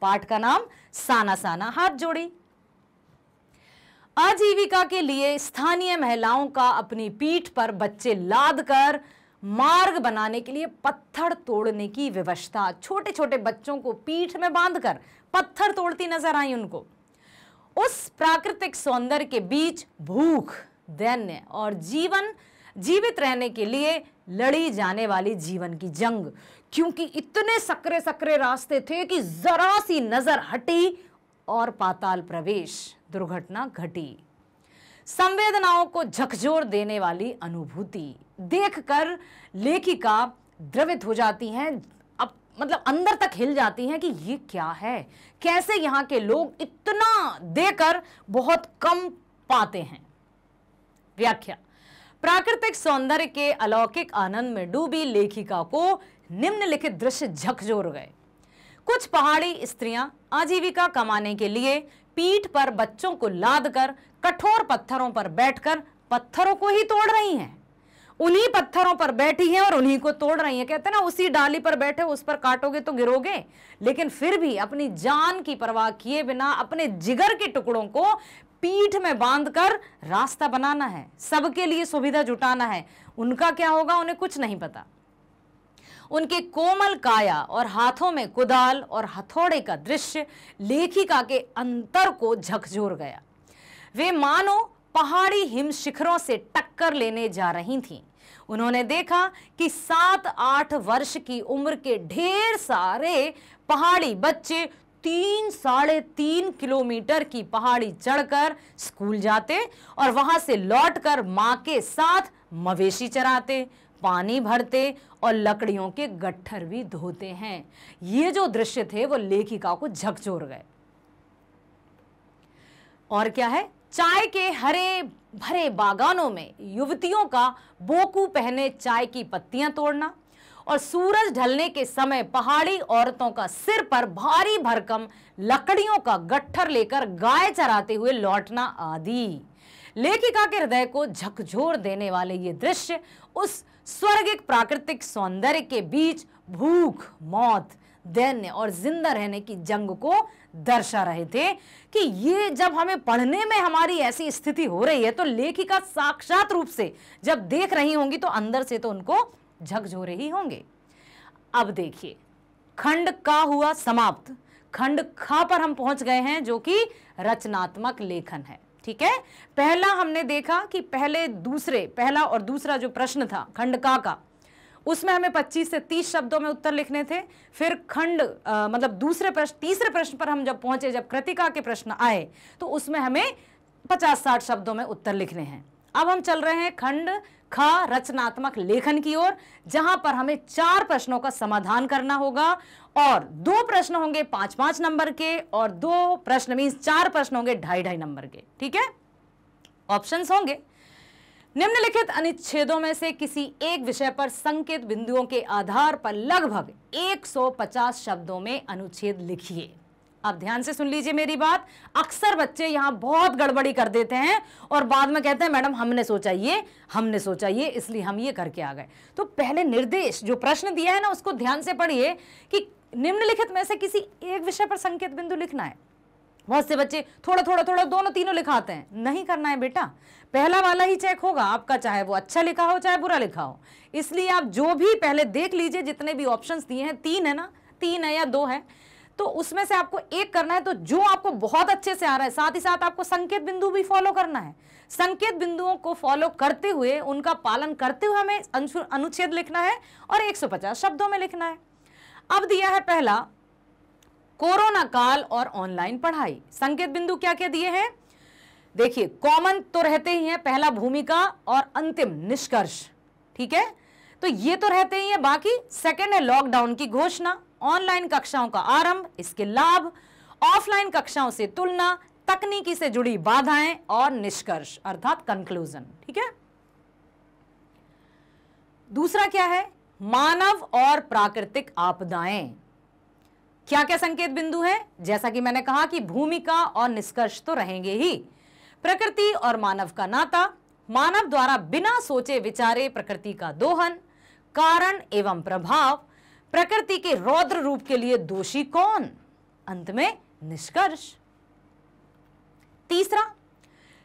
पाठ का नाम साना साना हाथ जोड़ी आजीविका के लिए स्थानीय महिलाओं का अपनी पीठ पर बच्चे लाद कर मार्ग बनाने के लिए पत्थर तोड़ने की व्यवस्था छोटे छोटे बच्चों को पीठ में बांधकर पत्थर तोड़ती नजर आई उनको उस प्राकृतिक सौंदर्य के बीच भूख दैन्य और जीवन जीवित रहने के लिए लड़ी जाने वाली जीवन की जंग क्योंकि इतने सकरे सकरे रास्ते थे कि जरा सी नजर हटी और पाताल प्रवेश दुर्घटना घटी संवेदनाओं को झकझोर देने वाली अनुभूति देखकर लेखिका द्रवित हो जाती हैं अब मतलब अंदर तक हिल जाती हैं कि ये क्या है कैसे यहाँ के लोग इतना देकर बहुत कम पाते हैं व्याख्या प्राकृतिक सौंदर्य के अलौकिक आनंद में डूबी लेखिका को निम्नलिखित दृश्य झकझोर गए कुछ पहाड़ी स्त्रियां आजीविका कमाने के लिए पीठ पर बच्चों को लाद कर कठोर पत्थरों पर बैठकर पत्थरों को ही तोड़ रही हैं उन्हीं पत्थरों पर बैठी हैं और उन्हीं को तोड़ रही हैं कहते हैं ना उसी डाली पर बैठे उस पर काटोगे तो गिरोगे लेकिन फिर भी अपनी जान की परवाह किए बिना अपने जिगर के टुकड़ों को पीठ में बांधकर रास्ता बनाना है सबके लिए सुविधा जुटाना है उनका क्या होगा उन्हें कुछ नहीं पता उनके कोमल काया और हाथों में कुदाल और हथौड़े का दृश्य लेखिका के अंतर को झकझोर गया वे मानो पहाड़ी हिम शिखरों से टक्कर लेने जा रही थीं उन्होंने देखा कि सात आठ वर्ष की उम्र के ढेर सारे पहाड़ी बच्चे तीन साढ़े तीन किलोमीटर की पहाड़ी चढ़कर स्कूल जाते और वहां से लौटकर मां के साथ मवेशी चराते पानी भरते और लकड़ियों के गट्ठर भी धोते हैं ये जो दृश्य थे वो लेखिका को झकझोर गए और क्या है चाय के हरे भरे बागानों में युवतियों का बोकू पहने चाय की पत्तियां तोड़ना और सूरज ढलने के समय पहाड़ी औरतों का सिर पर भारी भरकम लकड़ियों का गट्ठर लेकर गाय चराते हुए लौटना आदि लेखिका के हृदय को झकझोर देने वाले ये दृश्य उस स्वर्ग एक प्राकृतिक सौंदर्य के बीच भूख मौत दैन्य और जिंदा रहने की जंग को दर्शा रहे थे कि ये जब हमें पढ़ने में हमारी ऐसी स्थिति हो रही है तो लेखिका साक्षात रूप से जब देख रही होंगी तो अंदर से तो उनको झकझो रही होंगे अब देखिए खंड का हुआ समाप्त खंड खा पर हम पहुंच गए हैं जो कि रचनात्मक लेखन है ठीक है पहला हमने देखा कि पहले दूसरे पहला और दूसरा जो प्रश्न था खंड का का उसमें हमें 25 से 30 शब्दों में उत्तर लिखने थे फिर खंड आ, मतलब दूसरे प्रश्न तीसरे प्रश्न पर हम जब पहुंचे जब कृतिका के प्रश्न आए तो उसमें हमें 50-60 शब्दों में उत्तर लिखने हैं अब हम चल रहे हैं खंड ख रचनात्मक लेखन की ओर जहां पर हमें चार प्रश्नों का समाधान करना होगा और दो प्रश्न होंगे पांच पांच नंबर के और दो प्रश्न मीन्स चार प्रश्न होंगे ढाई ढाई नंबर के ठीक है ऑप्शन होंगे निम्नलिखित अनुच्छेदों में से किसी एक विषय पर संकेत बिंदुओं के आधार पर लगभग 150 शब्दों में अनुच्छेद लिखिए अब ध्यान से सुन लीजिए मेरी बात अक्सर बच्चे यहाँ बहुत गड़बड़ी कर देते हैं और बाद में कहते हैं मैडम हमने सोचा ये हमने सोचा ये इसलिए हम ये करके आ गए तो पहले निर्देश जो प्रश्न दिया है ना उसको ध्यान से पढ़िए कि निम्नलिखित में से किसी एक विषय पर संकेत बिंदु लिखना है बहुत से बच्चे थोड़ा थोड़ा थोड़ा दोनों तीनों लिखाते हैं नहीं करना है बेटा पहला वाला ही चेक होगा आपका चाहे वो अच्छा लिखा हो चाहे बुरा लिखा हो इसलिए आप जो भी पहले देख लीजिए जितने भी ऑप्शंस दिए हैं तीन है ना तीन है या दो है तो उसमें से आपको एक करना है तो जो आपको बहुत अच्छे से आ रहा है साथ ही साथ आपको संकेत बिंदु भी फॉलो करना है संकेत बिंदुओं को फॉलो करते हुए उनका पालन करते हुए हमें अनुच्छेद लिखना है और 150 शब्दों में लिखना है अब दिया है पहला कोरोना काल और ऑनलाइन पढ़ाई संकेत बिंदु क्या क्या दिए हैं देखिए कॉमन तो रहते ही है पहला भूमिका और अंतिम निष्कर्ष ठीक है तो ये तो रहते ही है बाकी सेकेंड है लॉकडाउन की घोषणा ऑनलाइन कक्षाओं का आरंभ इसके लाभ ऑफलाइन कक्षाओं से तुलना तकनीकी से जुड़ी बाधाएं और निष्कर्ष अर्थात कंक्लूजन ठीक है दूसरा क्या है मानव और प्राकृतिक आपदाएं क्या क्या संकेत बिंदु है जैसा कि मैंने कहा कि भूमिका और निष्कर्ष तो रहेंगे ही प्रकृति और मानव का नाता मानव द्वारा बिना सोचे विचारे प्रकृति का दोहन कारण एवं प्रभाव प्रकृति के रौद्र रूप के लिए दोषी कौन अंत में निष्कर्ष तीसरा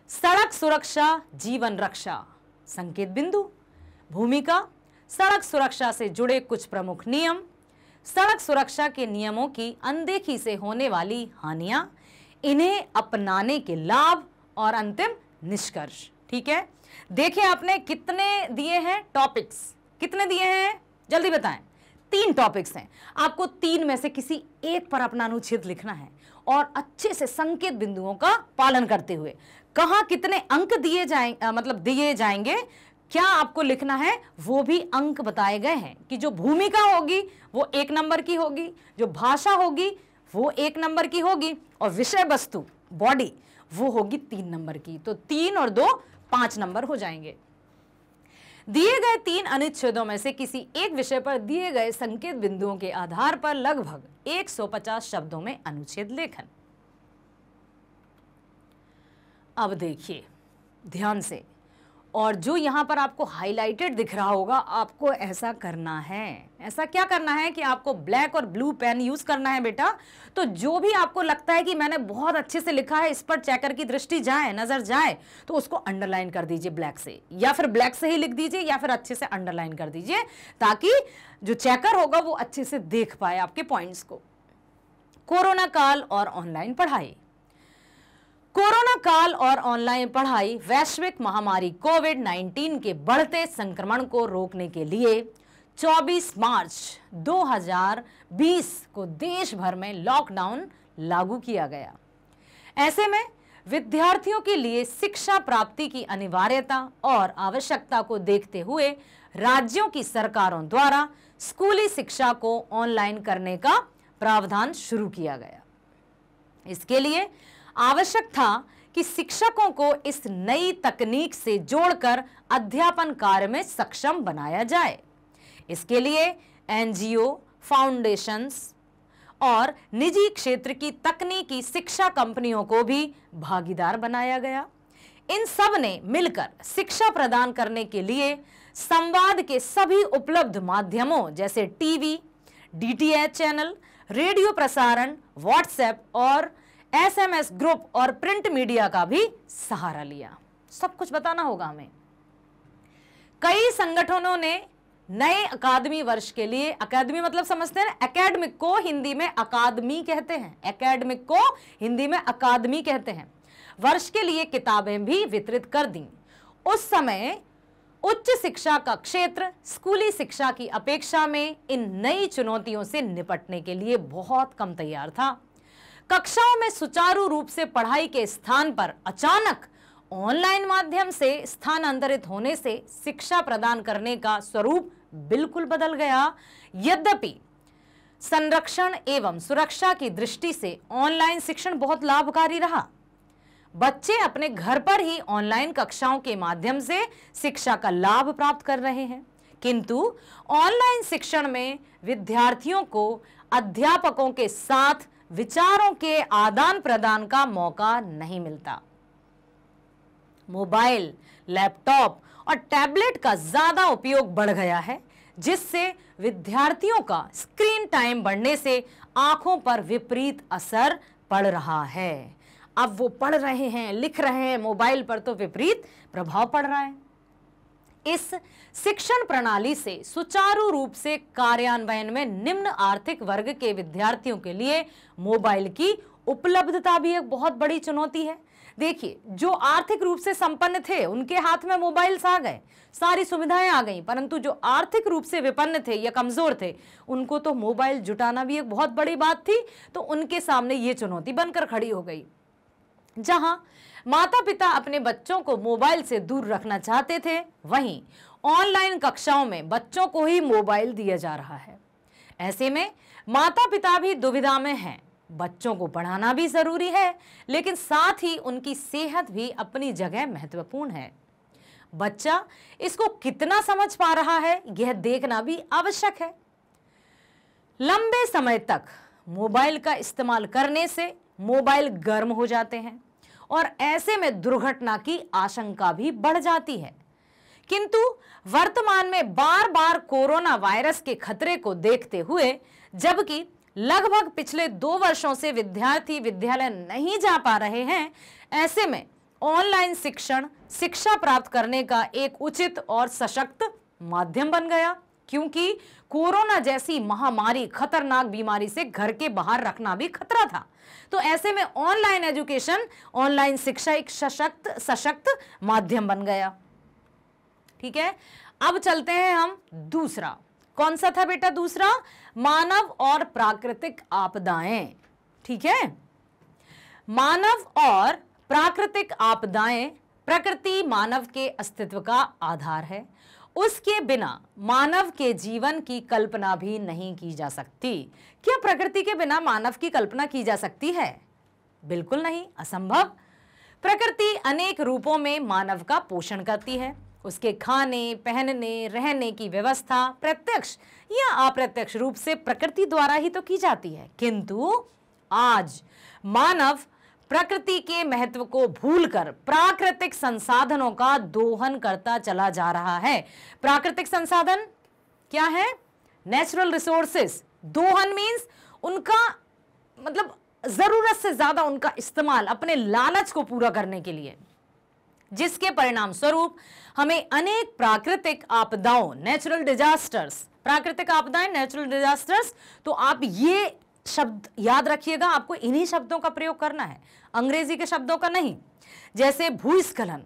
सड़क सुरक्षा जीवन रक्षा संकेत बिंदु भूमिका सड़क सुरक्षा से जुड़े कुछ प्रमुख नियम सड़क सुरक्षा के नियमों की अनदेखी से होने वाली हानियां इन्हें अपनाने के लाभ और अंतिम निष्कर्ष ठीक है देखिए आपने कितने दिए हैं टॉपिक्स कितने दिए हैं जल्दी बताएं तीन टॉपिक्स हैं आपको तीन में से किसी एक पर अपना अनुच्छेद लिखना है और अच्छे से संकेत बिंदुओं का पालन करते हुए कहा कितने अंक दिए जाए मतलब दिए जाएंगे क्या आपको लिखना है वो भी अंक बताए गए हैं कि जो भूमिका होगी वो एक नंबर की होगी जो भाषा होगी वो एक नंबर की होगी और विषय वस्तु बॉडी वो होगी तीन नंबर की तो तीन और दो पांच नंबर हो जाएंगे दिए गए तीन अनुच्छेदों में से किसी एक विषय पर दिए गए संकेत बिंदुओं के आधार पर लगभग 150 शब्दों में अनुच्छेद लेखन अब देखिए ध्यान से और जो यहाँ पर आपको हाईलाइटेड दिख रहा होगा आपको ऐसा करना है ऐसा क्या करना है कि आपको ब्लैक और ब्लू पेन यूज़ करना है बेटा तो जो भी आपको लगता है कि मैंने बहुत अच्छे से लिखा है इस पर चेकर की दृष्टि जाए नज़र जाए तो उसको अंडरलाइन कर दीजिए ब्लैक से या फिर ब्लैक से ही लिख दीजिए या फिर अच्छे से अंडरलाइन कर दीजिए ताकि जो चेकर होगा वो अच्छे से देख पाए आपके पॉइंट्स को कोरोना काल और ऑनलाइन पढ़ाई कोरोना काल और ऑनलाइन पढ़ाई वैश्विक महामारी कोविड 19 के बढ़ते संक्रमण को रोकने के लिए 24 मार्च 2020 को देश भर में लॉकडाउन लागू किया गया ऐसे में विद्यार्थियों के लिए शिक्षा प्राप्ति की अनिवार्यता और आवश्यकता को देखते हुए राज्यों की सरकारों द्वारा स्कूली शिक्षा को ऑनलाइन करने का प्रावधान शुरू किया गया इसके लिए आवश्यक था कि शिक्षकों को इस नई तकनीक से जोड़कर अध्यापन कार्य में सक्षम बनाया जाए इसके लिए एनजीओ, फाउंडेशंस और निजी क्षेत्र की तकनीकी शिक्षा कंपनियों को भी भागीदार बनाया गया इन सब ने मिलकर शिक्षा प्रदान करने के लिए संवाद के सभी उपलब्ध माध्यमों जैसे टीवी डीटीएच चैनल रेडियो प्रसारण व्हाट्सएप और एसएमएस ग्रुप और प्रिंट मीडिया का भी सहारा लिया सब कुछ बताना होगा हमें कई संगठनों ने नए अकादमी वर्ष के लिए अकादमी मतलब समझते हैं एकेडमिक को हिंदी में अकादमी कहते हैं एकेडमिक को हिंदी में अकादमी कहते हैं वर्ष के लिए किताबें भी वितरित कर दी उस समय उच्च शिक्षा का क्षेत्र स्कूली शिक्षा की अपेक्षा में इन नई चुनौतियों से निपटने के लिए बहुत कम तैयार था कक्षाओं में सुचारू रूप से पढ़ाई के स्थान पर अचानक ऑनलाइन माध्यम से स्थानांतरित होने से शिक्षा प्रदान करने का स्वरूप बिल्कुल बदल गया यद्यपि संरक्षण एवं सुरक्षा की दृष्टि से ऑनलाइन शिक्षण बहुत लाभकारी रहा बच्चे अपने घर पर ही ऑनलाइन कक्षाओं के माध्यम से शिक्षा का लाभ प्राप्त कर रहे हैं किंतु ऑनलाइन शिक्षण में विद्यार्थियों को अध्यापकों के साथ विचारों के आदान प्रदान का मौका नहीं मिलता मोबाइल लैपटॉप और टैबलेट का ज़्यादा उपयोग बढ़ गया है जिससे विद्यार्थियों का स्क्रीन टाइम बढ़ने से आंखों पर विपरीत असर पड़ रहा है अब वो पढ़ रहे हैं लिख रहे हैं मोबाइल पर तो विपरीत प्रभाव पड़ रहा है इस शिक्षण प्रणाली से सुचारू रूप से कार्यान्वयन में निम्न आर्थिक वर्ग के विद्यार्थियों के लिए मोबाइल की उपलब्धता भी एक बहुत बड़ी चुनौती है देखिए जो आर्थिक रूप से संपन्न थे उनके हाथ में मोबाइल्स आ गए सारी सुविधाएं आ गई परंतु जो आर्थिक रूप से विपन्न थे या कमजोर थे उनको तो मोबाइल जुटाना भी एक बहुत बड़ी बात थी तो उनके सामने ये चुनौती बनकर खड़ी हो गई जहां माता पिता अपने बच्चों को मोबाइल से दूर रखना चाहते थे वहीं ऑनलाइन कक्षाओं में बच्चों को ही मोबाइल दिया जा रहा है ऐसे में माता पिता भी दुविधा में हैं बच्चों को पढ़ाना भी ज़रूरी है लेकिन साथ ही उनकी सेहत भी अपनी जगह महत्वपूर्ण है बच्चा इसको कितना समझ पा रहा है यह देखना भी आवश्यक है लंबे समय तक मोबाइल का इस्तेमाल करने से मोबाइल गर्म हो जाते हैं और ऐसे में दुर्घटना की आशंका भी बढ़ जाती है किंतु वर्तमान में बार बार कोरोना वायरस के खतरे को देखते हुए जबकि लगभग पिछले दो वर्षों से विद्यार्थी विद्यालय नहीं जा पा रहे हैं ऐसे में ऑनलाइन शिक्षण शिक्षा प्राप्त करने का एक उचित और सशक्त माध्यम बन गया क्योंकि कोरोना जैसी महामारी खतरनाक बीमारी से घर के बाहर रखना भी खतरा था तो ऐसे में ऑनलाइन एजुकेशन ऑनलाइन शिक्षा एक सशक्त सशक्त माध्यम बन गया ठीक है अब चलते हैं हम दूसरा कौन सा था बेटा दूसरा मानव और प्राकृतिक आपदाएं ठीक है मानव और प्राकृतिक आपदाएं प्रकृति मानव के अस्तित्व का आधार है उसके बिना मानव के जीवन की कल्पना भी नहीं की जा सकती क्या प्रकृति के बिना मानव की कल्पना की जा सकती है बिल्कुल नहीं असंभव प्रकृति अनेक रूपों में मानव का पोषण करती है उसके खाने पहनने रहने की व्यवस्था प्रत्यक्ष या अप्रत्यक्ष रूप से प्रकृति द्वारा ही तो की जाती है किंतु आज मानव प्रकृति के महत्व को भूलकर प्राकृतिक संसाधनों का दोहन करता चला जा रहा है प्राकृतिक संसाधन क्या है नेचुरल रिसोर्सेस दोहन मींस उनका मतलब जरूरत से ज्यादा उनका इस्तेमाल अपने लालच को पूरा करने के लिए जिसके परिणाम स्वरूप हमें अनेक प्राकृतिक आपदाओं नेचुरल डिजास्टर्स प्राकृतिक आपदाएं नेचुरल डिजास्टर्स तो आप ये शब्द याद रखिएगा आपको इन्हीं शब्दों का प्रयोग करना है अंग्रेजी के शब्दों का नहीं जैसे भूस्खलन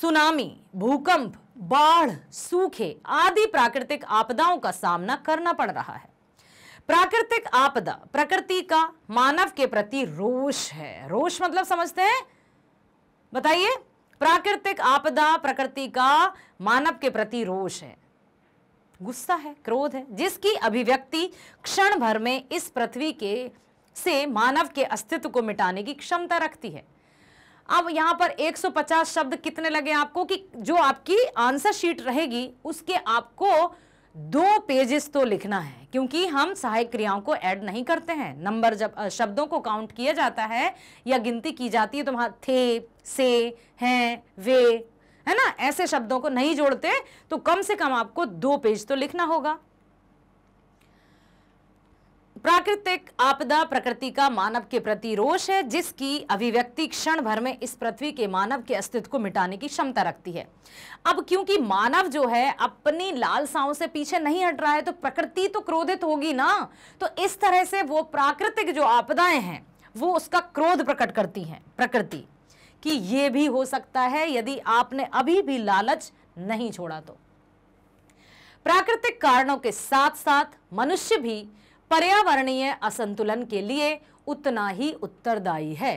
सुनामी भूकंप बाढ़ सूखे आदि प्राकृतिक आपदाओं का सामना करना पड़ रहा है प्राकृतिक आपदा प्रकृति का मानव के प्रति रोष है रोष मतलब समझते हैं बताइए प्राकृतिक आपदा प्रकृति का मानव के प्रति रोष है गुस्सा है क्रोध है जिसकी अभिव्यक्ति क्षण भर में इस पृथ्वी के से मानव के अस्तित्व को मिटाने की क्षमता रखती है अब यहां पर 150 शब्द कितने लगे आपको कि जो आपकी आंसर शीट रहेगी उसके आपको दो पेजेस तो लिखना है क्योंकि हम सहायक क्रियाओं को ऐड नहीं करते हैं नंबर जब शब्दों को काउंट किया जाता है या गिनती की जाती है तो वहां थे से हैं वे है ना ऐसे शब्दों को नहीं जोड़ते तो कम से कम आपको दो पेज तो लिखना होगा प्राकृतिक आपदा प्रकृति का मानव के प्रति रोष है जिसकी अभिव्यक्ति क्षण भर में इस पृथ्वी के मानव के अस्तित्व को मिटाने की क्षमता रखती है अब क्योंकि मानव जो है अपनी लालसाओं से पीछे नहीं हट रहा है तो प्रकृति तो क्रोधित होगी ना तो इस तरह से वो प्राकृतिक जो आपदाएं हैं वो उसका क्रोध प्रकट करती हैं प्रकृति कि ये भी हो सकता है यदि आपने अभी भी लालच नहीं छोड़ा तो प्राकृतिक कारणों के साथ साथ मनुष्य भी पर्यावरणीय असंतुलन के लिए उतना ही उत्तरदायी है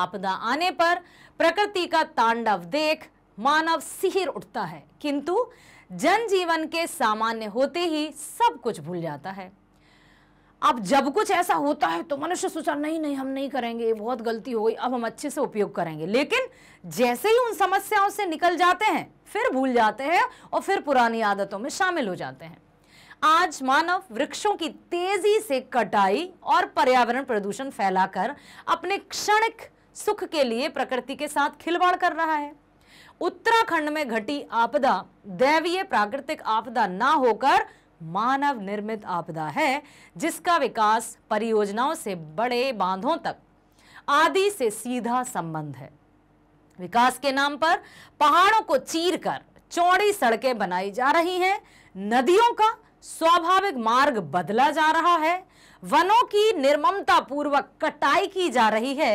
आपदा आने पर प्रकृति का तांडव देख मानव सिहिर उठता है किंतु जनजीवन के सामान्य होते ही सब कुछ भूल जाता है अब जब कुछ ऐसा होता है तो मनुष्य सोचा नहीं नहीं हम नहीं करेंगे ये बहुत गलती हो गई अब हम अच्छे से उपयोग करेंगे लेकिन जैसे ही उन समस्याओं से निकल जाते हैं फिर भूल जाते हैं और फिर पुरानी आदतों में शामिल हो जाते हैं आज मानव वृक्षों की तेजी से कटाई और पर्यावरण प्रदूषण फैलाकर अपने क्षणिक सुख के लिए प्रकृति के साथ खिलवाड़ कर रहा है उत्तराखंड में घटी आपदा दैवीय प्राकृतिक आपदा ना होकर मानव निर्मित आपदा है जिसका विकास परियोजनाओं से बड़े बांधों तक आदि से सीधा संबंध है विकास के नाम पर पहाड़ों को चीरकर चौड़ी सड़कें बनाई जा रही हैं नदियों का स्वाभाविक मार्ग बदला जा रहा है वनों की निर्ममता पूर्वक कटाई की जा रही है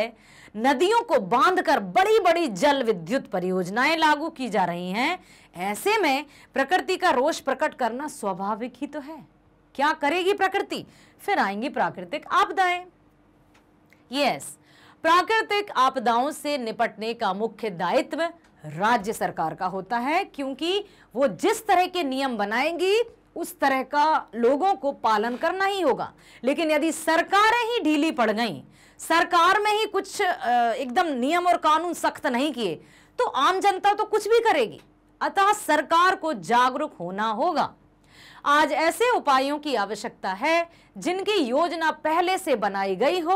नदियों को बांधकर बड़ी बड़ी जल विद्युत परियोजनाएं लागू की जा रही हैं ऐसे में प्रकृति का रोष प्रकट करना स्वाभाविक ही तो है क्या करेगी प्रकृति फिर आएंगी प्राकृतिक आपदाएं यस प्राकृतिक आपदाओं से निपटने का मुख्य दायित्व राज्य सरकार का होता है क्योंकि वो जिस तरह के नियम बनाएंगी उस तरह का लोगों को पालन करना ही होगा लेकिन यदि सरकारें ही ढीली पड़ गई सरकार में ही कुछ एकदम नियम और कानून सख्त नहीं किए तो आम जनता तो कुछ भी करेगी अतः सरकार को जागरूक होना होगा आज ऐसे उपायों की आवश्यकता है जिनकी योजना पहले से बनाई गई हो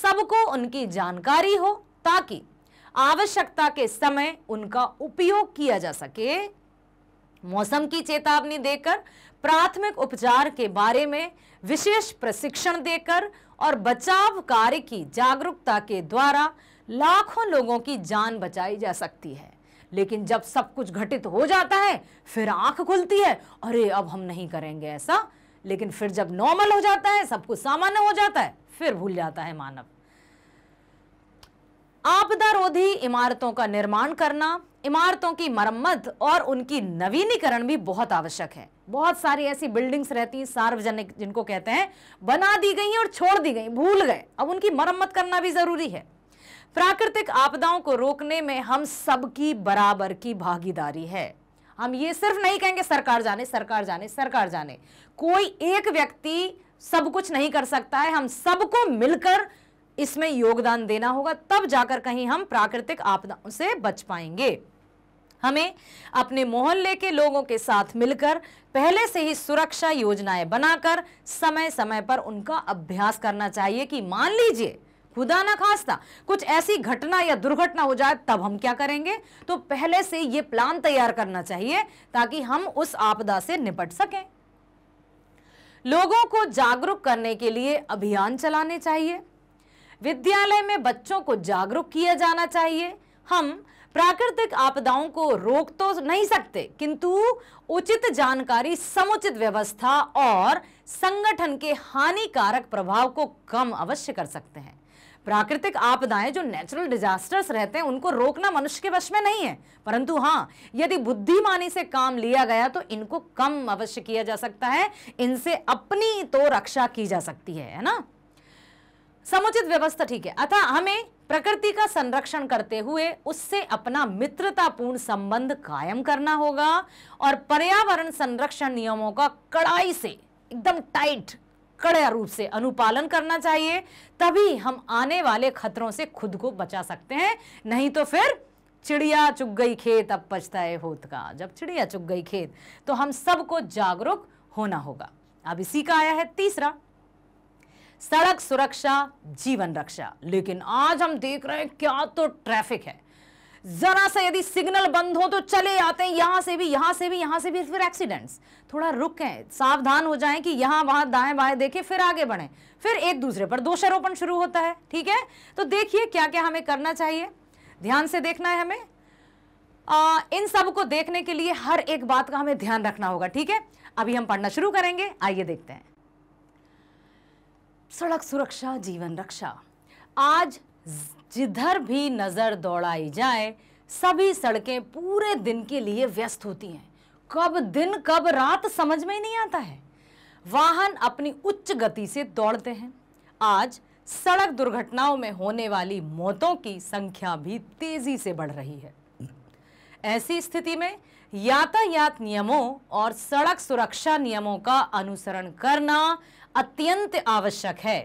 सबको उनकी जानकारी हो ताकि आवश्यकता के समय उनका उपयोग किया जा सके मौसम की चेतावनी देकर प्राथमिक उपचार के बारे में विशेष प्रशिक्षण देकर और बचाव कार्य की जागरूकता के द्वारा लाखों लोगों की जान बचाई जा सकती है लेकिन जब सब कुछ घटित हो जाता है फिर आंख खुलती है अरे अब हम नहीं करेंगे ऐसा लेकिन फिर जब नॉर्मल हो जाता है सब कुछ सामान्य हो जाता है फिर भूल जाता है मानव आपदा रोधी इमारतों का निर्माण करना इमारतों की मरम्मत और उनकी नवीनीकरण भी बहुत आवश्यक है बहुत सारी ऐसी बिल्डिंग्स रहती हैं सार्वजनिक जिनको कहते हैं बना दी गई और छोड़ दी गई भूल गए अब उनकी मरम्मत करना भी जरूरी है प्राकृतिक आपदाओं को रोकने में हम सबकी बराबर की भागीदारी है हम ये सिर्फ नहीं कहेंगे सरकार जाने सरकार जाने सरकार जाने कोई एक व्यक्ति सब कुछ नहीं कर सकता है हम सबको मिलकर इसमें योगदान देना होगा तब जाकर कहीं हम प्राकृतिक आपदाओं से बच पाएंगे हमें अपने मोहल्ले के लोगों के साथ मिलकर पहले से ही सुरक्षा योजनाएं बनाकर समय समय पर उनका अभ्यास करना चाहिए कि मान लीजिए खुदा ना खास्ता कुछ ऐसी घटना या दुर्घटना हो जाए तब हम क्या करेंगे तो पहले से ये प्लान तैयार करना चाहिए ताकि हम उस आपदा से निपट सकें लोगों को जागरूक करने के लिए अभियान चलाने चाहिए विद्यालय में बच्चों को जागरूक किया जाना चाहिए हम प्राकृतिक आपदाओं को रोक तो नहीं सकते किंतु उचित जानकारी समुचित व्यवस्था और संगठन के हानिकारक प्रभाव को कम अवश्य कर सकते हैं प्राकृतिक आपदाएं जो नेचुरल डिजास्टर्स रहते हैं उनको रोकना मनुष्य के वश में नहीं है परंतु हाँ यदि बुद्धिमानी से काम लिया गया तो इनको कम अवश्य किया जा सकता है इनसे अपनी तो रक्षा की जा सकती है है ना समुचित व्यवस्था ठीक है अतः हमें प्रकृति का संरक्षण करते हुए उससे अपना मित्रतापूर्ण संबंध कायम करना होगा और पर्यावरण संरक्षण नियमों का कड़ाई से एकदम टाइट कड़े रूप से अनुपालन करना चाहिए तभी हम आने वाले खतरों से खुद को बचा सकते हैं नहीं तो फिर चिड़िया चुग गई खेत अब पछताए होत का जब चिड़िया चुग गई खेत तो हम सबको जागरूक होना होगा अब इसी का आया है तीसरा सड़क सुरक्षा जीवन रक्षा लेकिन आज हम देख रहे हैं क्या तो ट्रैफिक है जरा सा यदि सिग्नल बंद हो तो चले आते हैं यहां से भी यहां से भी यहां से भी फिर एक्सीडेंट्स थोड़ा रुकें सावधान हो जाएं कि यहां वहां दाएं बाएं देखें फिर आगे बढ़े फिर एक दूसरे पर दोषारोपण शुरू होता है ठीक है तो देखिए क्या क्या हमें करना चाहिए ध्यान से देखना है हमें आ, इन सब को देखने के लिए हर एक बात का हमें ध्यान रखना होगा ठीक है अभी हम पढ़ना शुरू करेंगे आइए देखते हैं सड़क सुरक्षा जीवन रक्षा आज जिधर भी नज़र दौड़ाई जाए सभी सड़कें पूरे दिन के लिए व्यस्त होती हैं कब दिन कब रात समझ में नहीं आता है वाहन अपनी उच्च गति से दौड़ते हैं आज सड़क दुर्घटनाओं में होने वाली मौतों की संख्या भी तेजी से बढ़ रही है ऐसी स्थिति में यातायात नियमों और सड़क सुरक्षा नियमों का अनुसरण करना अत्यंत आवश्यक है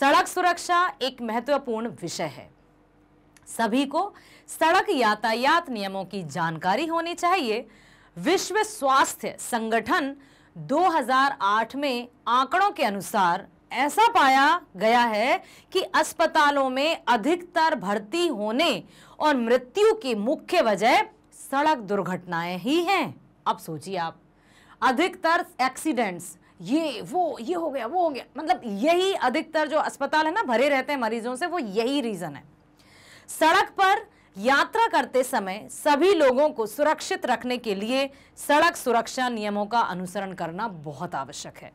सड़क सुरक्षा एक महत्वपूर्ण विषय है सभी को सड़क यातायात नियमों की जानकारी होनी चाहिए विश्व स्वास्थ्य संगठन 2008 में आंकड़ों के अनुसार ऐसा पाया गया है कि अस्पतालों में अधिकतर भर्ती होने और मृत्यु की मुख्य वजह सड़क दुर्घटनाएं ही हैं अब सोचिए आप अधिकतर एक्सीडेंट्स ये वो ये हो गया वो हो गया मतलब यही अधिकतर जो अस्पताल है ना भरे रहते हैं मरीजों से वो यही रीज़न है सड़क पर यात्रा करते समय सभी लोगों को सुरक्षित रखने के लिए सड़क सुरक्षा नियमों का अनुसरण करना बहुत आवश्यक है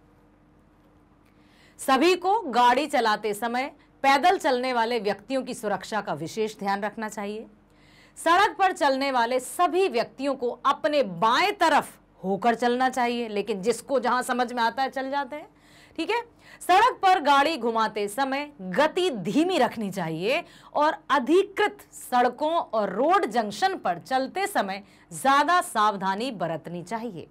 सभी को गाड़ी चलाते समय पैदल चलने वाले व्यक्तियों की सुरक्षा का विशेष ध्यान रखना चाहिए सड़क पर चलने वाले सभी व्यक्तियों को अपने बाएं तरफ होकर चलना चाहिए लेकिन जिसको जहां समझ में आता है चल जाते हैं ठीक है सड़क पर गाड़ी घुमाते समय गति धीमी रखनी चाहिए और अधिकृत सड़कों और रोड जंक्शन पर चलते समय ज़्यादा सावधानी बरतनी चाहिए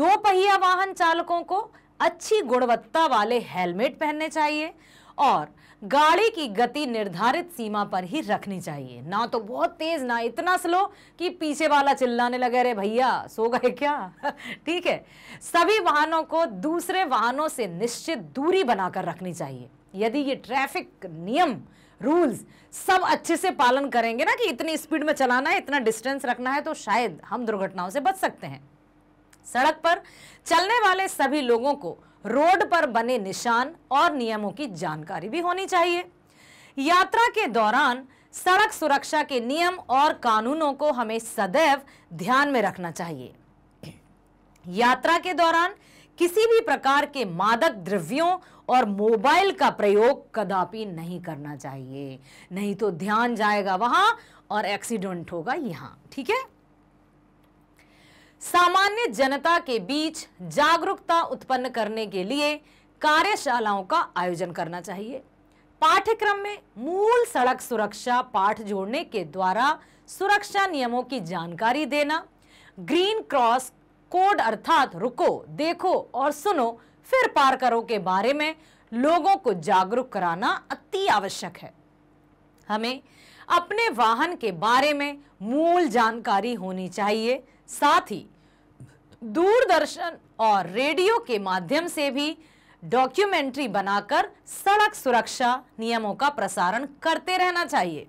दो पहिया वाहन चालकों को अच्छी गुणवत्ता वाले हेलमेट पहनने चाहिए और गाड़ी की गति निर्धारित सीमा पर ही रखनी चाहिए ना तो बहुत तेज ना इतना स्लो कि पीछे वाला चिल्लाने लगे अरे भैया सो गए क्या [laughs] ठीक है सभी वाहनों को दूसरे वाहनों से निश्चित दूरी बनाकर रखनी चाहिए यदि ये ट्रैफिक नियम रूल्स सब अच्छे से पालन करेंगे ना कि इतनी स्पीड में चलाना है इतना डिस्टेंस रखना है तो शायद हम दुर्घटनाओं से बच सकते हैं सड़क पर चलने वाले सभी लोगों को रोड पर बने निशान और नियमों की जानकारी भी होनी चाहिए यात्रा के दौरान सड़क सुरक्षा के नियम और कानूनों को हमें सदैव ध्यान में रखना चाहिए यात्रा के दौरान किसी भी प्रकार के मादक द्रव्यों और मोबाइल का प्रयोग कदापि नहीं करना चाहिए नहीं तो ध्यान जाएगा वहां और एक्सीडेंट होगा यहां ठीक है सामान्य जनता के बीच जागरूकता उत्पन्न करने के लिए कार्यशालाओं का आयोजन करना चाहिए पाठ्यक्रम में मूल सड़क सुरक्षा पाठ जोड़ने के द्वारा सुरक्षा नियमों की जानकारी देना ग्रीन क्रॉस कोड अर्थात रुको देखो और सुनो फिर पार करो के बारे में लोगों को जागरूक कराना अति आवश्यक है हमें अपने वाहन के बारे में मूल जानकारी होनी चाहिए साथ ही दूरदर्शन और रेडियो के माध्यम से भी डॉक्यूमेंट्री बनाकर सड़क सुरक्षा नियमों का प्रसारण करते रहना चाहिए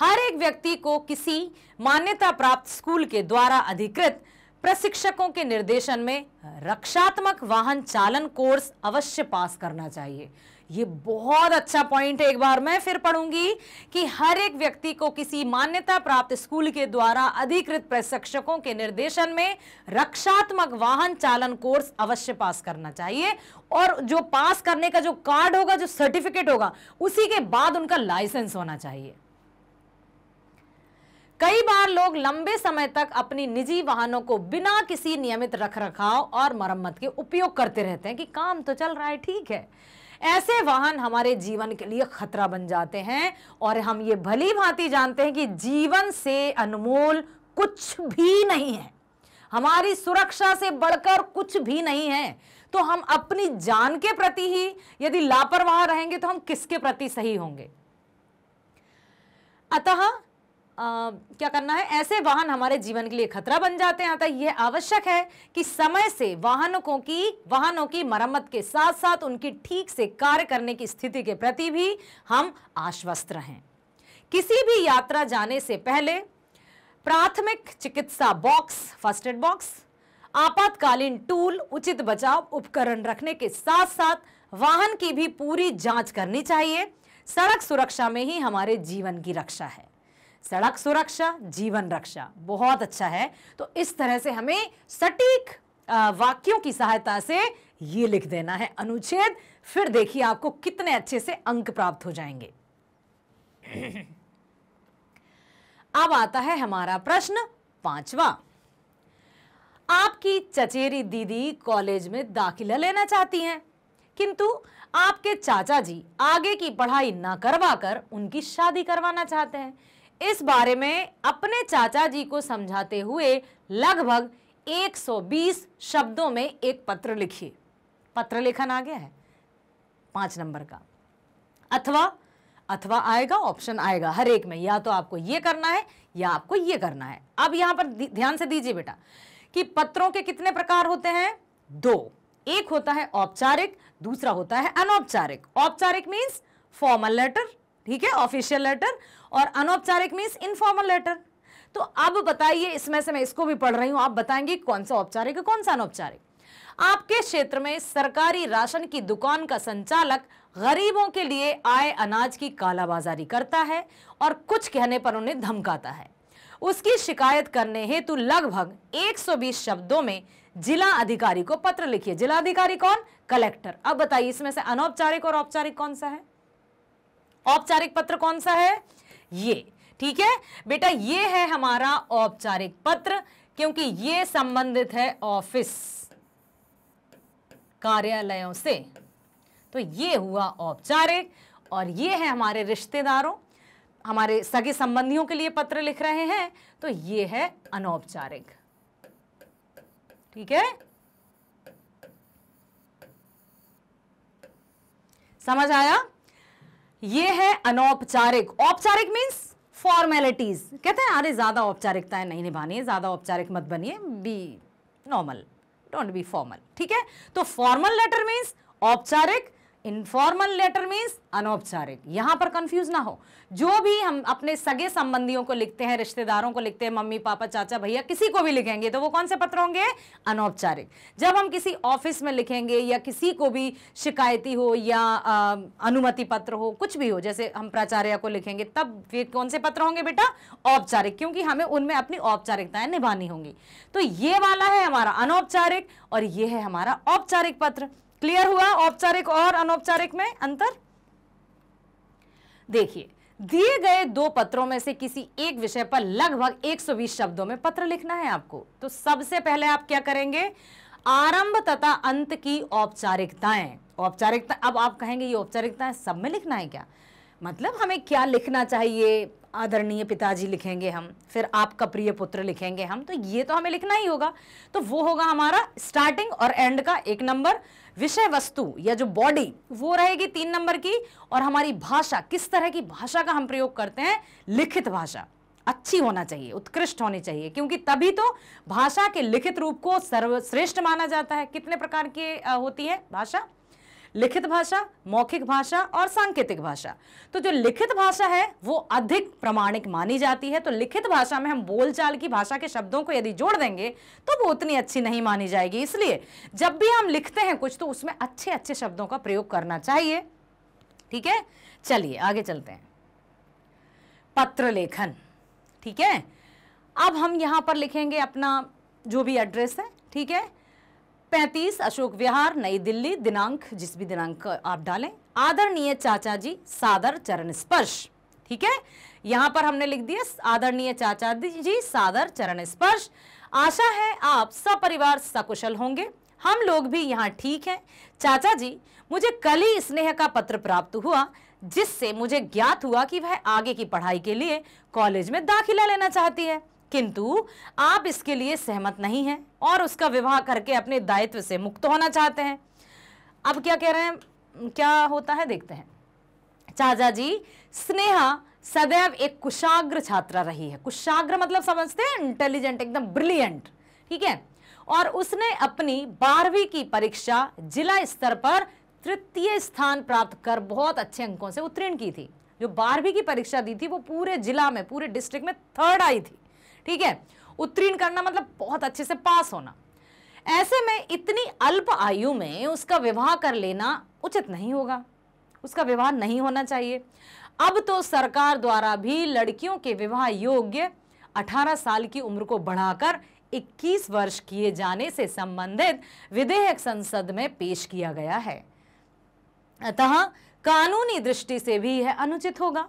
हर एक व्यक्ति को किसी मान्यता प्राप्त स्कूल के द्वारा अधिकृत प्रशिक्षकों के निर्देशन में रक्षात्मक वाहन चालन कोर्स अवश्य पास करना चाहिए ये बहुत अच्छा पॉइंट है एक बार मैं फिर पढ़ूंगी कि हर एक व्यक्ति को किसी मान्यता प्राप्त स्कूल के द्वारा अधिकृत प्रशिक्षकों के निर्देशन में रक्षात्मक वाहन चालन कोर्स अवश्य पास करना चाहिए और जो पास करने का जो कार्ड होगा जो सर्टिफिकेट होगा उसी के बाद उनका लाइसेंस होना चाहिए कई बार लोग लंबे समय तक अपनी निजी वाहनों को बिना किसी नियमित रख रखाव और मरम्मत के उपयोग करते रहते हैं कि काम तो चल रहा है ठीक है ऐसे वाहन हमारे जीवन के लिए खतरा बन जाते हैं और हम ये भली भांति जानते हैं कि जीवन से अनमोल कुछ भी नहीं है हमारी सुरक्षा से बढ़कर कुछ भी नहीं है तो हम अपनी जान के प्रति ही यदि लापरवाह रहेंगे तो हम किसके प्रति सही होंगे अतः आ, क्या करना है ऐसे वाहन हमारे जीवन के लिए खतरा बन जाते हैं अतः यह आवश्यक है कि समय से वाहनों की वाहनों की मरम्मत के साथ साथ उनकी ठीक से कार्य करने की स्थिति के प्रति भी हम आश्वस्त रहें किसी भी यात्रा जाने से पहले प्राथमिक चिकित्सा बॉक्स फर्स्ट एड बॉक्स आपातकालीन टूल उचित बचाव उपकरण रखने के साथ साथ वाहन की भी पूरी जांच करनी चाहिए सड़क सुरक्षा में ही हमारे जीवन की रक्षा है सड़क सुरक्षा जीवन रक्षा बहुत अच्छा है तो इस तरह से हमें सटीक वाक्यों की सहायता से ये लिख देना है अनुच्छेद फिर देखिए आपको कितने अच्छे से अंक प्राप्त हो जाएंगे [clears throat] अब आता है हमारा प्रश्न पांचवा आपकी चचेरी दीदी कॉलेज में दाखिला लेना चाहती हैं किंतु आपके चाचा जी आगे की पढ़ाई ना करवाकर उनकी शादी करवाना चाहते हैं इस बारे में अपने चाचा जी को समझाते हुए लगभग 120 शब्दों में एक पत्र लिखिए पत्र लेखन आ गया है पांच नंबर का अथवा अथवा आएगा ऑप्शन आएगा हर एक में या तो आपको यह करना है या आपको यह करना है अब यहां पर ध्यान से दीजिए बेटा कि पत्रों के कितने प्रकार होते हैं दो एक होता है औपचारिक दूसरा होता है अनौपचारिक औपचारिक मीन्स फॉर्मल लेटर ठीक है ऑफिशियल लेटर और अनौपचारिक मीन्स इनफॉर्मल लेटर तो अब बताइए इसमें से मैं इसको भी पढ़ रही हूं आप बताएंगे कौन सा औपचारिक कौन सा अनौपचारिक आपके क्षेत्र में सरकारी राशन की दुकान का संचालक गरीबों के लिए आए अनाज की कालाबाजारी करता है और कुछ कहने पर उन्हें धमकाता है उसकी शिकायत करने हेतु लगभग 120 शब्दों में जिला अधिकारी को पत्र लिखिए जिला अधिकारी कौन कलेक्टर अब बताइए इसमें से अनौपचारिक और औपचारिक कौन सा है औपचारिक पत्र कौन सा है ये ठीक है बेटा ये है हमारा औपचारिक पत्र क्योंकि ये संबंधित है ऑफिस कार्यालयों से तो ये हुआ औपचारिक और ये है हमारे रिश्तेदारों हमारे सगे संबंधियों के लिए पत्र लिख रहे हैं तो ये है अनौपचारिक ठीक है समझ आया ये है अनौपचारिक औपचारिक मीन्स फॉर्मेलिटीज कहते हैं अरे ज़्यादा औपचारिकताएं नहीं निभानी है ज़्यादा औपचारिक मत बनिए be normal don't be formal ठीक है तो फॉर्मल लेटर मीन्स औपचारिक इनफॉर्मल लेटर मीन्स अनौपचारिक यहाँ पर कंफ्यूज ना हो जो भी हम अपने सगे संबंधियों को लिखते हैं रिश्तेदारों को लिखते हैं मम्मी पापा चाचा भैया किसी को भी लिखेंगे तो वो कौन से पत्र होंगे अनौपचारिक जब हम किसी ऑफिस में लिखेंगे या किसी को भी शिकायती हो या आ, अनुमति पत्र हो कुछ भी हो जैसे हम प्राचार्य को लिखेंगे तब फिर कौन से पत्र होंगे बेटा औपचारिक क्योंकि हमें उनमें अपनी औपचारिकताएं निभानी होंगी तो ये वाला है हमारा अनौपचारिक और ये है हमारा औपचारिक पत्र क्लियर हुआ औपचारिक और अनौपचारिक में अंतर देखिए दिए गए दो पत्रों में से किसी एक विषय पर लगभग 120 शब्दों में पत्र लिखना है आपको तो सबसे पहले आप क्या करेंगे आरंभ तथा अंत की औपचारिकताएं औपचारिकता अब आप कहेंगे ये औपचारिकताएं सब में लिखना है क्या मतलब हमें क्या लिखना चाहिए आदरणीय पिताजी लिखेंगे हम फिर आपका प्रिय पुत्र लिखेंगे हम तो ये तो हमें लिखना ही होगा तो वो होगा हमारा स्टार्टिंग और एंड का एक नंबर विषय वस्तु या जो बॉडी वो रहेगी तीन नंबर की और हमारी भाषा किस तरह की भाषा का हम प्रयोग करते हैं लिखित भाषा अच्छी होना चाहिए उत्कृष्ट होनी चाहिए क्योंकि तभी तो भाषा के लिखित रूप को सर्वश्रेष्ठ माना जाता है कितने प्रकार की होती है भाषा लिखित भाषा मौखिक भाषा और सांकेतिक भाषा तो जो लिखित भाषा है वो अधिक प्रमाणिक मानी जाती है तो लिखित भाषा में हम बोलचाल की भाषा के शब्दों को यदि जोड़ देंगे तो वो उतनी अच्छी नहीं मानी जाएगी इसलिए जब भी हम लिखते हैं कुछ तो उसमें अच्छे अच्छे शब्दों का प्रयोग करना चाहिए ठीक है चलिए आगे चलते हैं पत्र लेखन ठीक है अब हम यहां पर लिखेंगे अपना जो भी एड्रेस है ठीक है पैंतीस अशोक विहार नई दिल्ली दिनांक जिस भी दिनांक आप डालें आदरणीय चाचा जी सादर चरण स्पर्श ठीक है यहां पर हमने लिख दिया आदरणीय चाचा जी सादर चरण स्पर्श आशा है आप सब परिवार सकुशल होंगे हम लोग भी यहाँ ठीक हैं चाचा जी मुझे कल ही स्नेह का पत्र प्राप्त हुआ जिससे मुझे ज्ञात हुआ कि वह आगे की पढ़ाई के लिए कॉलेज में दाखिला लेना चाहती है किंतु आप इसके लिए सहमत नहीं हैं और उसका विवाह करके अपने दायित्व से मुक्त होना चाहते हैं अब क्या कह रहे हैं क्या होता है देखते हैं चाचा जी स्नेहा सदैव एक कुशाग्र छात्रा रही है कुशाग्र मतलब समझते हैं इंटेलिजेंट एकदम ब्रिलियंट ठीक है और उसने अपनी बारहवीं की परीक्षा जिला स्तर पर तृतीय स्थान प्राप्त कर बहुत अच्छे अंकों से उत्तीर्ण की थी जो बारहवीं की परीक्षा दी थी वो पूरे जिला में पूरे डिस्ट्रिक्ट में थर्ड आई थी ठीक है उत्तीर्ण करना मतलब बहुत अच्छे से पास होना ऐसे में इतनी अल्प आयु में उसका विवाह कर लेना उचित नहीं होगा उसका विवाह नहीं होना चाहिए अब तो सरकार द्वारा भी लड़कियों के विवाह योग्य 18 साल की उम्र को बढ़ाकर 21 वर्ष किए जाने से संबंधित विधेयक संसद में पेश किया गया है अतः कानूनी दृष्टि से भी यह अनुचित होगा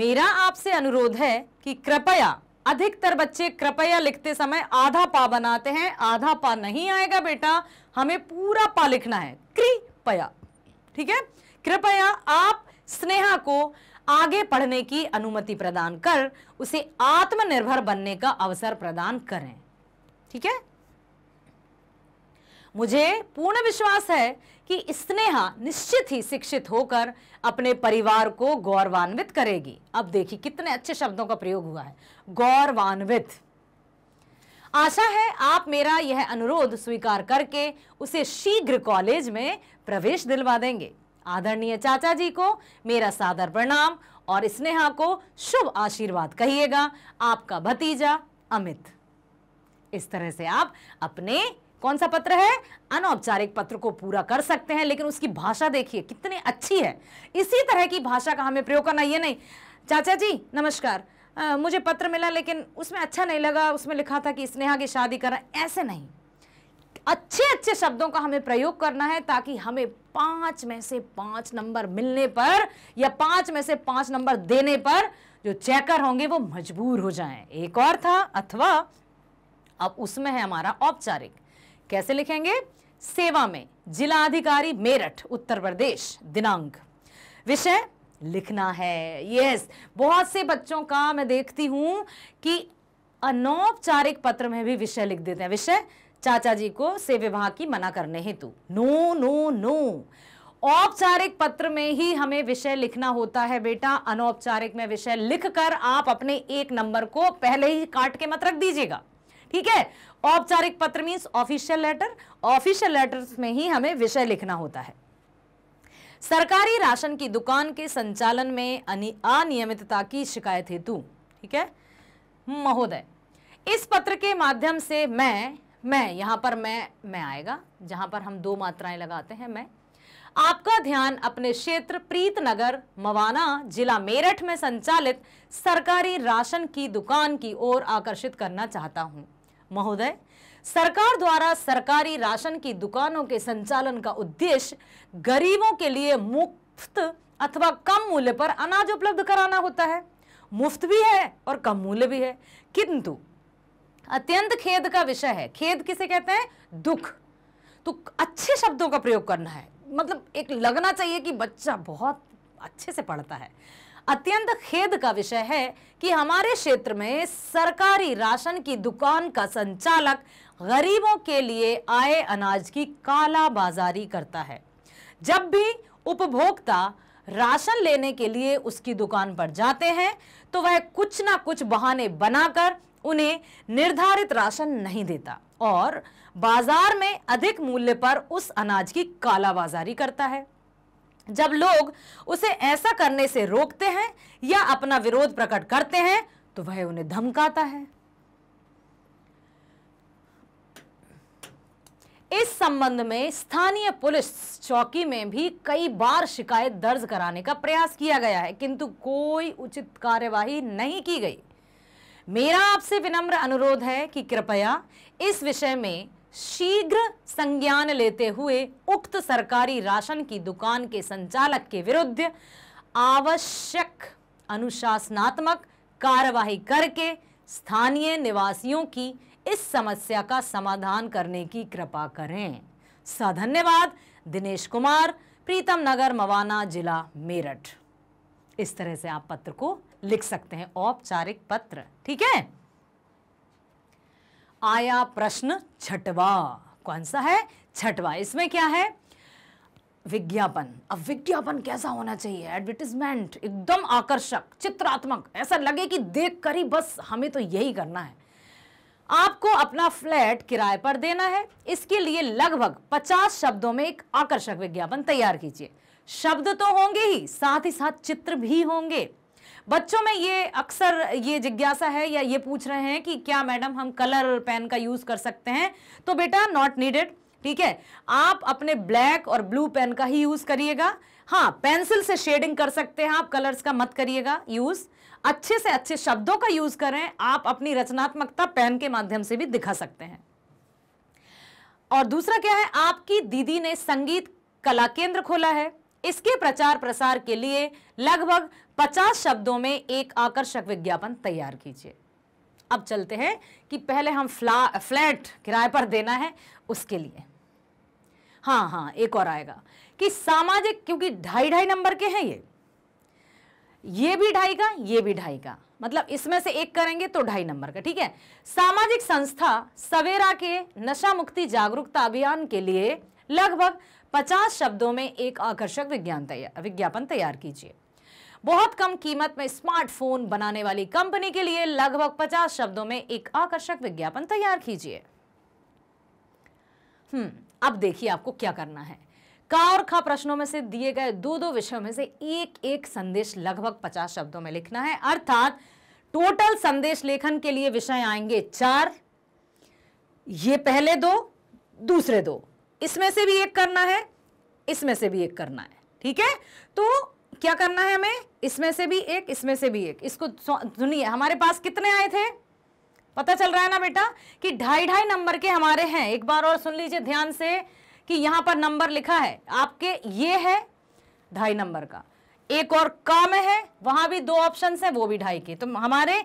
मेरा आपसे अनुरोध है कि कृपया अधिकतर बच्चे कृपया लिखते समय आधा पा बनाते हैं आधा पा नहीं आएगा बेटा हमें पूरा पा लिखना है कृपया ठीक है कृपया आप स्नेहा को आगे पढ़ने की अनुमति प्रदान कर उसे आत्मनिर्भर बनने का अवसर प्रदान करें ठीक है मुझे पूर्ण विश्वास है कि स्नेहा निश्चित ही शिक्षित होकर अपने परिवार को गौरवान्वित करेगी अब देखिए कितने अच्छे शब्दों का प्रयोग हुआ है गौरवान्वित आशा है आप मेरा यह अनुरोध स्वीकार करके उसे शीघ्र कॉलेज में प्रवेश दिलवा देंगे आदरणीय चाचा जी को मेरा सादर प्रणाम और स्नेहा को शुभ आशीर्वाद कहिएगा आपका भतीजा अमित इस तरह से आप अपने कौन सा पत्र है अनौपचारिक पत्र को पूरा कर सकते हैं लेकिन उसकी भाषा देखिए कितनी अच्छी है इसी तरह की भाषा का हमें प्रयोग करना ये नहीं चाचा जी नमस्कार आ, मुझे पत्र मिला लेकिन उसमें अच्छा नहीं लगा उसमें लिखा था कि स्नेहा की शादी करना ऐसे नहीं अच्छे अच्छे शब्दों का हमें प्रयोग करना है ताकि हमें पांच में से पांच नंबर मिलने पर या पांच में से पांच नंबर देने पर जो चेकर होंगे वो मजबूर हो जाएं एक और था अथवा अब उसमें है हमारा औपचारिक कैसे लिखेंगे सेवा में जिला अधिकारी मेरठ उत्तर प्रदेश दिनांक विषय लिखना है यस बहुत से बच्चों का मैं देखती हूं कि अनौपचारिक पत्र में भी विषय लिख देते हैं विषय चाचा जी को से विवाह की मना करने हेतु नो नो नो औपचारिक पत्र में ही हमें विषय लिखना होता है बेटा अनौपचारिक में विषय लिखकर आप अपने एक नंबर को पहले ही काट के मत रख दीजिएगा ठीक है औपचारिक पत्र means official letter official letters में ही हमें विषय लिखना होता है सरकारी राशन की दुकान के संचालन में अनियमितता की शिकायत हेतु ठीक है महोदय इस पत्र के माध्यम से मैं मैं यहां पर मैं मैं आएगा जहां पर हम दो मात्राएं लगाते हैं मैं आपका ध्यान अपने क्षेत्र प्रीत नगर मवाना जिला मेरठ में संचालित सरकारी राशन की दुकान की ओर आकर्षित करना चाहता हूं महोदय सरकार द्वारा सरकारी राशन की दुकानों के संचालन का उद्देश्य गरीबों के लिए मुफ्त अथवा कम मूल्य पर अनाज उपलब्ध कराना होता है मुफ्त भी है और कम मूल्य भी है किंतु अत्यंत खेद का विषय है खेद किसे कहते हैं दुख तो अच्छे शब्दों का प्रयोग करना है मतलब एक लगना चाहिए कि बच्चा बहुत अच्छे से पढ़ता है अत्यंत खेद का विषय है कि हमारे क्षेत्र में सरकारी राशन की दुकान का संचालक गरीबों के लिए आए अनाज की काला बाजारी करता है जब भी उपभोक्ता राशन लेने के लिए उसकी दुकान पर जाते हैं तो वह कुछ ना कुछ बहाने बनाकर उन्हें निर्धारित राशन नहीं देता और बाजार में अधिक मूल्य पर उस अनाज की कालाबाजारी करता है जब लोग उसे ऐसा करने से रोकते हैं या अपना विरोध प्रकट करते हैं तो वह उन्हें धमकाता है इस संबंध में स्थानीय पुलिस चौकी में भी कई बार शिकायत दर्ज कराने का प्रयास किया गया है किंतु कोई उचित कार्यवाही नहीं की गई मेरा आपसे विनम्र अनुरोध है कि कृपया इस विषय में शीघ्र संज्ञान लेते हुए उक्त सरकारी राशन की दुकान के संचालक के विरुद्ध आवश्यक अनुशासनात्मक कार्यवाही करके स्थानीय निवासियों की इस समस्या का समाधान करने की कृपा करें सधन्यवाद दिनेश कुमार प्रीतम नगर मवाना जिला मेरठ इस तरह से आप पत्र को लिख सकते हैं औपचारिक पत्र ठीक है आया प्रश्न छठवा कौन सा है छठवा इसमें क्या है विज्ञापन अब विज्ञापन कैसा होना चाहिए एडवर्टिजमेंट एकदम आकर्षक चित्रात्मक ऐसा लगे कि देख कर ही बस हमें तो यही करना है आपको अपना फ्लैट किराए पर देना है इसके लिए लगभग 50 शब्दों में एक आकर्षक विज्ञापन तैयार कीजिए शब्द तो होंगे ही साथ ही साथ चित्र भी होंगे बच्चों में ये अक्सर ये जिज्ञासा है या ये पूछ रहे हैं कि क्या मैडम हम कलर पेन का यूज़ कर सकते हैं तो बेटा नॉट नीडेड ठीक है आप अपने ब्लैक और ब्लू पेन का ही यूज़ करिएगा हाँ पेंसिल से शेडिंग कर सकते हैं आप कलर्स का मत करिएगा यूज़ अच्छे से अच्छे शब्दों का यूज़ करें आप अपनी रचनात्मकता पेन के माध्यम से भी दिखा सकते हैं और दूसरा क्या है आपकी दीदी ने संगीत कला केंद्र खोला है इसके प्रचार प्रसार के लिए लगभग 50 शब्दों में एक आकर्षक विज्ञापन तैयार कीजिए अब चलते हैं कि पहले हम फ्लैट किराए पर देना है उसके लिए हाँ हाँ एक और आएगा कि सामाजिक क्योंकि ढाई ढाई नंबर के हैं ये ये भी ढाई का ये भी ढाई का मतलब इसमें से एक करेंगे तो ढाई नंबर का ठीक है सामाजिक संस्था सवेरा के नशा मुक्ति जागरूकता अभियान के लिए लगभग 50 शब्दों में एक आकर्षक विज्ञान तैयार विज्ञापन तैयार कीजिए बहुत कम कीमत में स्मार्टफोन बनाने वाली कंपनी के लिए लगभग 50 शब्दों में एक आकर्षक विज्ञापन तैयार कीजिए हम्म अब देखिए आपको क्या करना है का और खा प्रश्नों में से दिए गए दो दो विषयों में से एक एक संदेश लगभग पचास शब्दों में लिखना है अर्थात टोटल संदेश लेखन के लिए विषय आएंगे चार ये पहले दो दूसरे दो इसमें से भी एक करना है इसमें से भी एक करना है ठीक है तो क्या करना है हमें इसमें से भी एक इसमें से भी एक इसको सुनिए हमारे पास कितने आए थे पता चल रहा है ना बेटा कि ढाई ढाई नंबर के हमारे हैं एक बार और सुन लीजिए ध्यान से कि यहां पर नंबर लिखा है आपके ये है ढाई नंबर का एक और काम है वहां भी दो ऑप्शन है वो भी ढाई के तो हमारे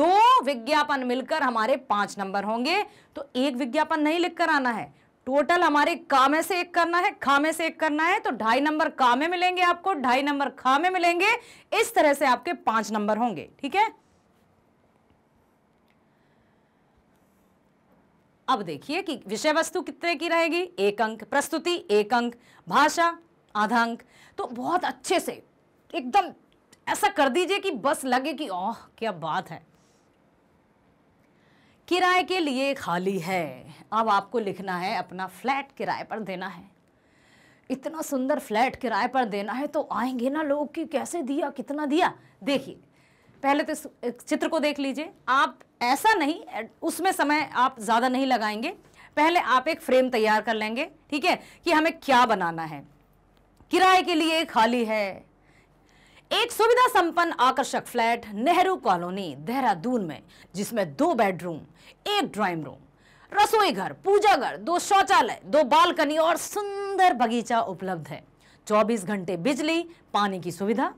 दो विज्ञापन मिलकर हमारे पांच नंबर होंगे तो एक विज्ञापन नहीं लिखकर आना है टोटल हमारे कामे से एक करना है खामे से एक करना है तो ढाई नंबर कामे मिलेंगे आपको ढाई नंबर खामे मिलेंगे इस तरह से आपके पांच नंबर होंगे ठीक है अब देखिए कि विषय वस्तु कितने की रहेगी एक अंक प्रस्तुति एक अंक भाषा आधा अंक तो बहुत अच्छे से एकदम ऐसा कर दीजिए कि बस लगे कि ओह क्या बात है किराए के लिए खाली है अब आपको लिखना है अपना फ्लैट किराए पर देना है इतना सुंदर फ्लैट किराए पर देना है तो आएंगे ना लोग कि कैसे दिया कितना दिया देखिए पहले तो चित्र को देख लीजिए आप ऐसा नहीं उसमें समय आप ज़्यादा नहीं लगाएंगे पहले आप एक फ्रेम तैयार कर लेंगे ठीक है कि हमें क्या बनाना है किराए के लिए खाली है एक सुविधा संपन्न आकर्षक फ्लैट नेहरू कॉलोनी देहरादून में जिसमें दो बेडरूम एक ड्राइंग रूम रसोई घर पूजा घर दो शौचालय दो बालकनी और सुंदर बगीचा उपलब्ध है 24 घंटे बिजली पानी की सुविधा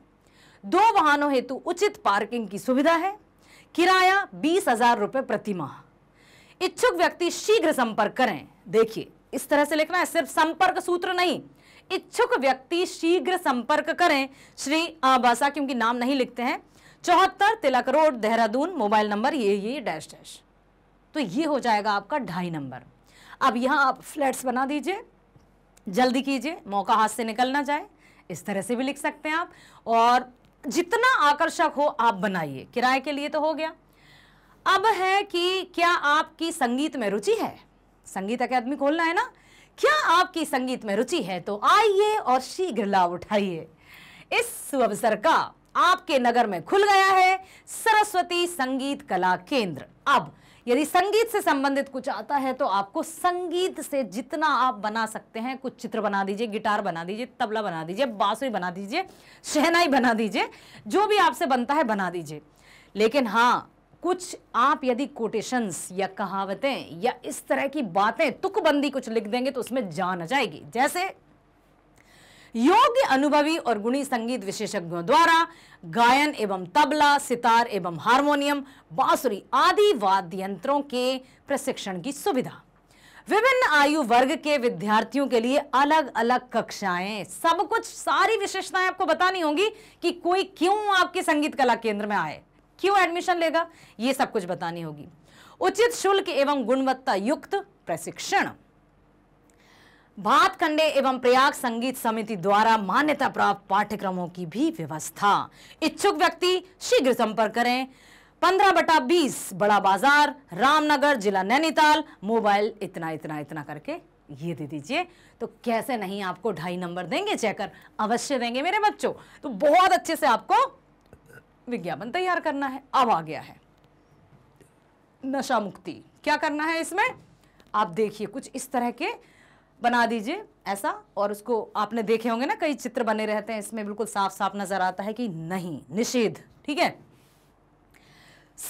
दो वाहनों हेतु उचित पार्किंग की सुविधा है किराया बीस हजार रुपये प्रति माह इच्छुक व्यक्ति शीघ्र संपर्क करें देखिए इस तरह से लिखना है सिर्फ संपर्क सूत्र नहीं इच्छुक व्यक्ति शीघ्र संपर्क करें श्री आबासा क्योंकि नाम नहीं लिखते हैं चौहत्तर Tilak road Dehradun mobile number ये ये डैश डैश तो ये हो जाएगा आपका ढाई नंबर अब यहाँ आप फ्लैट्स बना दीजिए जल्दी कीजिए मौका हाथ से निकल ना जाए इस तरह से भी लिख सकते हैं आप और जितना आकर्षक हो आप बनाइए किराए के लिए तो हो गया अब है कि क्या आपकी संगीत में रुचि है संगीत अकेदमी खोलना है ना क्या आपकी संगीत में रुचि है तो आइए और शीघ्र लाभ उठाइए इस अवसर का आपके नगर में खुल गया है सरस्वती संगीत कला केंद्र अब यदि संगीत से संबंधित कुछ आता है तो आपको संगीत से जितना आप बना सकते हैं कुछ चित्र बना दीजिए गिटार बना दीजिए तबला बना दीजिए बांसुरी बना दीजिए शहनाई बना दीजिए जो भी आपसे बनता है बना दीजिए लेकिन हाँ कुछ आप यदि कोटेशंस या कहावतें या इस तरह की बातें तुकबंदी कुछ लिख देंगे तो उसमें जान आ जाएगी जैसे योग्य अनुभवी और गुणी संगीत विशेषज्ञों द्वारा गायन एवं तबला सितार एवं हारमोनियम बांसुरी आदि वाद्य यंत्रों के प्रशिक्षण की सुविधा विभिन्न आयु वर्ग के विद्यार्थियों के लिए अलग अलग कक्षाएं सब कुछ सारी विशेषताएं आपको बतानी होंगी कि कोई क्यों आपके संगीत कला केंद्र में आए क्यों एडमिशन लेगा ये सब कुछ बतानी होगी उचित शुल्क एवं गुणवत्ता युक्त प्रशिक्षण भातखंडे एवं प्रयाग संगीत समिति द्वारा मान्यता प्राप्त पाठ्यक्रमों की भी व्यवस्था इच्छुक व्यक्ति शीघ्र संपर्क करें पंद्रह बटा बीस बड़ा बाजार रामनगर जिला नैनीताल मोबाइल इतना इतना इतना करके ये दे दीजिए तो कैसे नहीं आपको ढाई नंबर देंगे चेकर अवश्य देंगे मेरे बच्चों तो बहुत अच्छे से आपको विज्ञापन तैयार करना है अब आ गया है नशा मुक्ति क्या करना है इसमें आप देखिए कुछ इस तरह के बना दीजिए ऐसा और उसको आपने देखे होंगे ना कई चित्र बने रहते हैं इसमें बिल्कुल साफ साफ नजर आता है कि नहीं निषेध ठीक है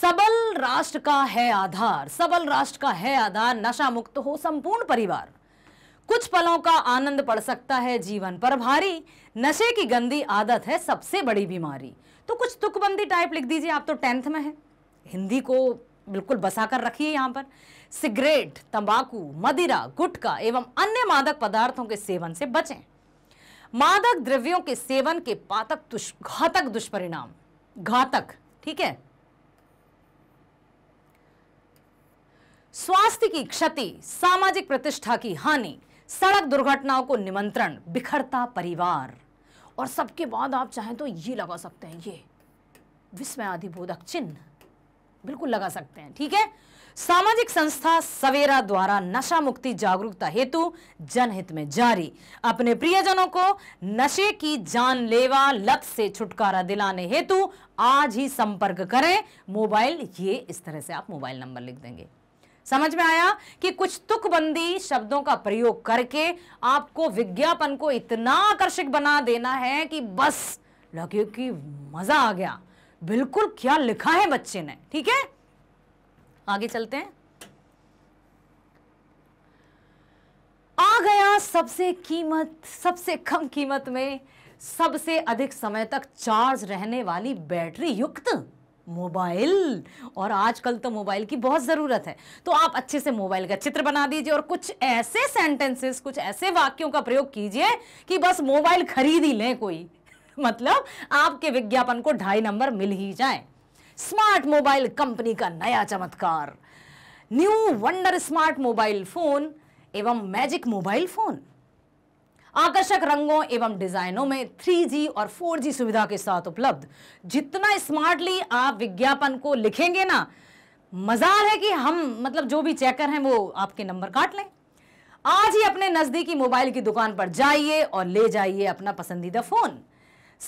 सबल राष्ट्र का है आधार सबल राष्ट्र का है आधार नशा मुक्त हो संपूर्ण परिवार कुछ पलों का आनंद पड़ सकता है जीवन पर भारी नशे की गंदी आदत है सबसे बड़ी बीमारी तो कुछ तुकबंदी टाइप लिख दीजिए आप तो टेंथ में हैं हिंदी को बिल्कुल बसा कर रखिए यहाँ पर सिगरेट तंबाकू मदिरा गुटखा एवं अन्य मादक पदार्थों के सेवन से बचें मादक द्रव्यों के सेवन के पातक दुष, घातक दुष्परिणाम घातक ठीक है स्वास्थ्य की क्षति सामाजिक प्रतिष्ठा की हानि सड़क दुर्घटनाओं को निमंत्रण बिखरता परिवार और सबके बाद आप चाहें तो ये लगा सकते हैं ये विस्मय आदि बोधक चिन्ह बिल्कुल लगा सकते हैं ठीक है सामाजिक संस्था सवेरा द्वारा नशा मुक्ति जागरूकता हेतु जनहित में जारी अपने प्रियजनों को नशे की जानलेवा लत से छुटकारा दिलाने हेतु आज ही संपर्क करें मोबाइल ये इस तरह से आप मोबाइल नंबर लिख देंगे समझ में आया कि कुछ तुकबंदी शब्दों का प्रयोग करके आपको विज्ञापन को इतना आकर्षक बना देना है कि बस लगे कि मजा आ गया बिल्कुल क्या लिखा है बच्चे ने ठीक है आगे चलते हैं आ गया सबसे कीमत सबसे कम कीमत में सबसे अधिक समय तक चार्ज रहने वाली बैटरी युक्त मोबाइल और आजकल तो मोबाइल की बहुत ज़रूरत है तो आप अच्छे से मोबाइल का चित्र बना दीजिए और कुछ ऐसे सेंटेंसेस कुछ ऐसे वाक्यों का प्रयोग कीजिए कि बस मोबाइल खरीद ही लें कोई [laughs] मतलब आपके विज्ञापन को ढाई नंबर मिल ही जाए स्मार्ट मोबाइल कंपनी का नया चमत्कार new wonder smart mobile phone एवं मैजिक मोबाइल फ़ोन आकर्षक रंगों एवं डिजाइनों में 3G और 4G सुविधा के साथ उपलब्ध जितना स्मार्टली आप विज्ञापन को लिखेंगे ना मजार है कि हम मतलब जो भी चेकर हैं वो आपके नंबर काट लें आज ही अपने नज़दीकी मोबाइल की दुकान पर जाइए और ले जाइए अपना पसंदीदा फ़ोन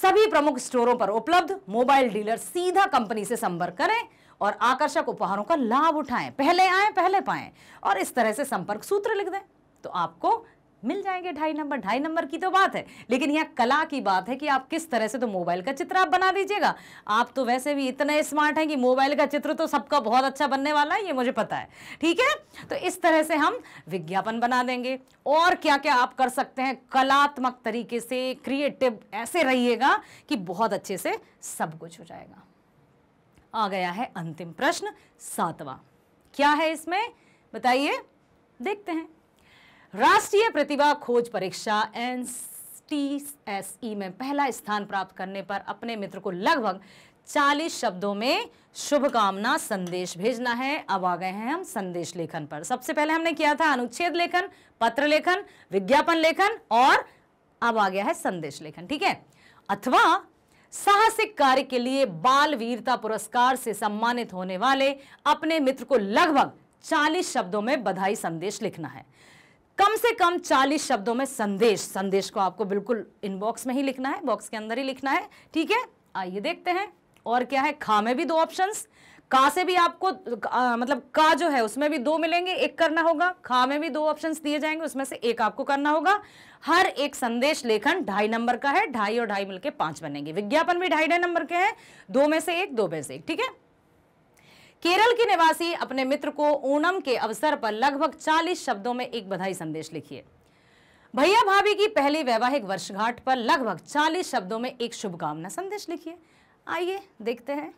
सभी प्रमुख स्टोरों पर उपलब्ध मोबाइल डीलर सीधा कंपनी से संपर्क करें और आकर्षक उपहारों का लाभ उठाएं पहले आए पहले पाएं और इस तरह से संपर्क सूत्र लिख दें तो आपको मिल जाएंगे ढाई नंबर ढाई नंबर की तो बात है लेकिन यह कला की बात है कि आप किस तरह से तो मोबाइल का चित्र आप बना दीजिएगा आप तो वैसे भी इतने स्मार्ट हैं कि मोबाइल का चित्र तो सबका बहुत अच्छा बनने वाला है ये मुझे पता है ठीक है तो इस तरह से हम विज्ञापन बना देंगे और क्या क्या आप कर सकते हैं कलात्मक तरीके से क्रिएटिव ऐसे रहिएगा कि बहुत अच्छे से सब कुछ हो जाएगा आ गया है अंतिम प्रश्न सातवा क्या है इसमें बताइए देखते हैं राष्ट्रीय प्रतिभा खोज परीक्षा एन टी में पहला स्थान प्राप्त करने पर अपने मित्र को लगभग 40 शब्दों में शुभकामना संदेश भेजना है अब आ गए हैं हम संदेश लेखन पर सबसे पहले हमने किया था अनुच्छेद लेखन पत्र लेखन विज्ञापन लेखन और अब आ गया है संदेश लेखन ठीक है अथवा साहसिक कार्य के लिए बाल वीरता पुरस्कार से सम्मानित होने वाले अपने मित्र को लगभग चालीस शब्दों में बधाई संदेश लिखना है कम से कम 40 शब्दों में संदेश संदेश को आपको बिल्कुल इनबॉक्स में ही लिखना है बॉक्स के अंदर ही लिखना है ठीक है आइए देखते हैं और क्या है खा में भी दो ऑप्शंस का से भी आपको आ, मतलब का जो है उसमें भी दो मिलेंगे एक करना होगा खा में भी दो ऑप्शंस दिए जाएंगे उसमें से एक आपको करना होगा हर एक संदेश लेखन ढाई नंबर का है ढाई और ढाई मिलके पांच बनेंगे विज्ञापन भी ढाई ढाई नंबर के हैं दो में से एक दो में से एक ठीक है केरल की निवासी अपने मित्र को ओणम के अवसर पर लगभग चालीस शब्दों में एक बधाई संदेश लिखिए भैया भाभी की पहली वैवाहिक वर्षगांठ पर लगभग चालीस शब्दों में एक शुभकामना संदेश लिखिए आइए देखते हैं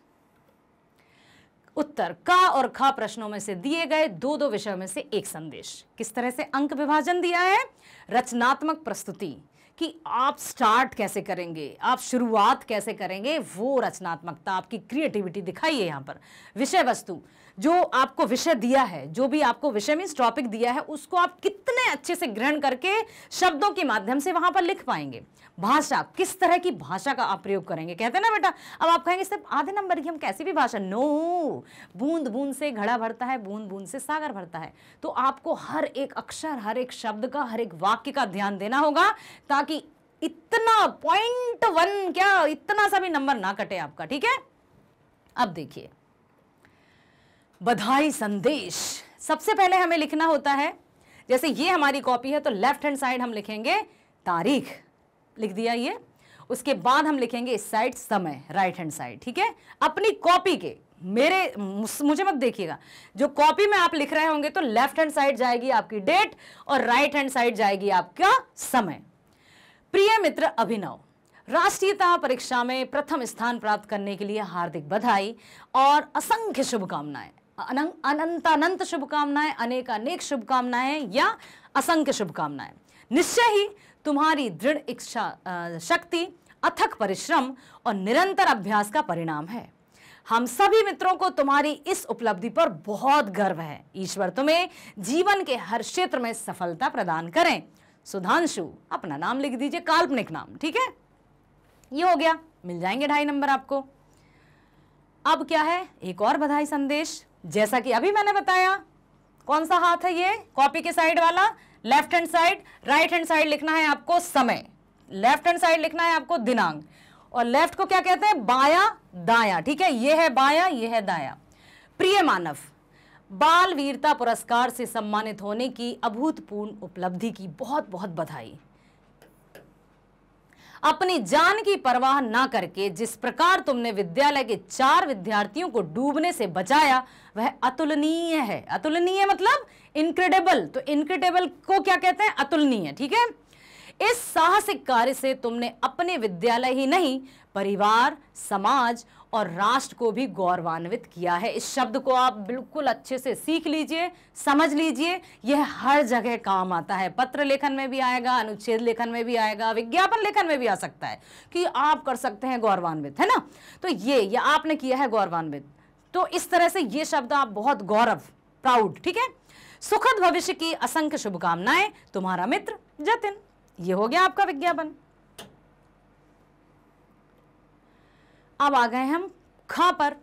उत्तर का और खा प्रश्नों में से दिए गए दो दो विषयों में से एक संदेश किस तरह से अंक विभाजन दिया है रचनात्मक प्रस्तुति कि आप स्टार्ट कैसे करेंगे आप शुरुआत कैसे करेंगे वो रचनात्मकता आपकी क्रिएटिविटी दिखाइए यहाँ पर विषय वस्तु जो आपको विषय दिया है जो भी आपको विषय मीन्स टॉपिक दिया है उसको आप कितने अच्छे से ग्रहण करके शब्दों के माध्यम से वहां पर लिख पाएंगे भाषा किस तरह की भाषा का आप प्रयोग करेंगे कहते हैं ना बेटा अब आप कहेंगे सिर्फ आधे नंबर की हम कैसी भी भाषा नो बूंद बूंद से घड़ा भरता है बूंद बूंद से सागर भरता है तो आपको हर एक अक्षर हर एक शब्द का हर एक वाक्य का ध्यान देना होगा ताकि इतना पॉइंट वन क्या इतना सा भी नंबर ना कटे आपका ठीक है अब देखिए बधाई संदेश सबसे पहले हमें लिखना होता है जैसे ये हमारी कॉपी है तो लेफ्ट हैंड साइड हम लिखेंगे तारीख लिख दिया ये उसके बाद हम लिखेंगे इस साइड समय राइट हैंड साइड ठीक है अपनी कॉपी के मेरे मुझे मत देखिएगा जो कॉपी में आप लिख रहे होंगे तो लेफ्ट हैंड साइड जाएगी आपकी डेट और राइट हैंड साइड जाएगी आपका समय प्रिय मित्र अभिनव राष्ट्रीयता परीक्षा में प्रथम स्थान प्राप्त करने के लिए हार्दिक बधाई और असंख्य शुभकामनाएं अनंत अनंत शुभकामनाएं अनेक अनेक शुभकामनाएं या असंख्य शुभकामनाएं निश्चय ही तुम्हारी दृढ़ इच्छा शक्ति अथक परिश्रम और निरंतर अभ्यास का परिणाम है हम सभी मित्रों को तुम्हारी इस उपलब्धि पर बहुत गर्व है ईश्वर तुम्हें जीवन के हर क्षेत्र में सफलता प्रदान करें सुधांशु अपना नाम लिख दीजिए काल्पनिक नाम ठीक है ये हो गया मिल जाएंगे ढाई नंबर आपको अब क्या है एक और बधाई संदेश जैसा कि अभी मैंने बताया कौन सा हाथ है ये कॉपी के साइड वाला left hand side right hand side लिखना है आपको समय लेफ्ट हैंड साइड लिखना है आपको दिनांक और लेफ्ट को क्या कहते हैं बाया दाया ठीक है ये है बाया ये है दाया प्रिय मानव बाल वीरता पुरस्कार से सम्मानित होने की अभूतपूर्ण उपलब्धि की बहुत बहुत बधाई अपनी जान की परवाह ना करके जिस प्रकार तुमने विद्यालय के चार विद्यार्थियों को डूबने से बचाया वह अतुलनीय है अतुलनीय मतलब इनक्रेडिबल तो इनक्रेडिबल को क्या कहते हैं अतुलनीय ठीक है इस साहसिक कार्य से तुमने अपने विद्यालय ही नहीं परिवार समाज और राष्ट्र को भी गौरवान्वित किया है इस शब्द को आप बिल्कुल अच्छे से सीख लीजिए समझ लीजिए यह हर जगह काम आता है पत्र लेखन में भी आएगा अनुच्छेद लेखन में भी आएगा विज्ञापन लेखन में भी आ सकता है कि आप कर सकते हैं गौरवान्वित है ना तो ये या आपने किया है गौरवान्वित तो इस तरह से ये शब्द आप बहुत गौरव प्राउड ठीक है सुखद भविष्य की असंख्य शुभकामनाएं तुम्हारा मित्र जतिन ये हो गया आपका विज्ञापन अब आ गए हम ख पर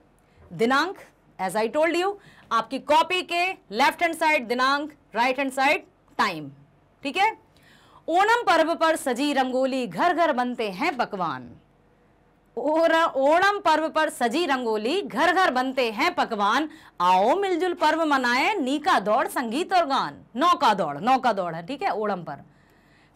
दिनांक एज आई टोल्ड यू आपकी कॉपी के लेफ्ट हैंड साइड दिनांक राइट हैंड साइड टाइम ठीक है ओणम पर्व पर सजी रंगोली घर घर बनते हैं पकवान ओणम पर्व पर सजी रंगोली घर घर बनते हैं पकवान आओ मिलजुल पर्व मनाएं नीका दौड़ संगीत और गान नौका दौड़ नौका दौड़ है ठीक है ओणम पर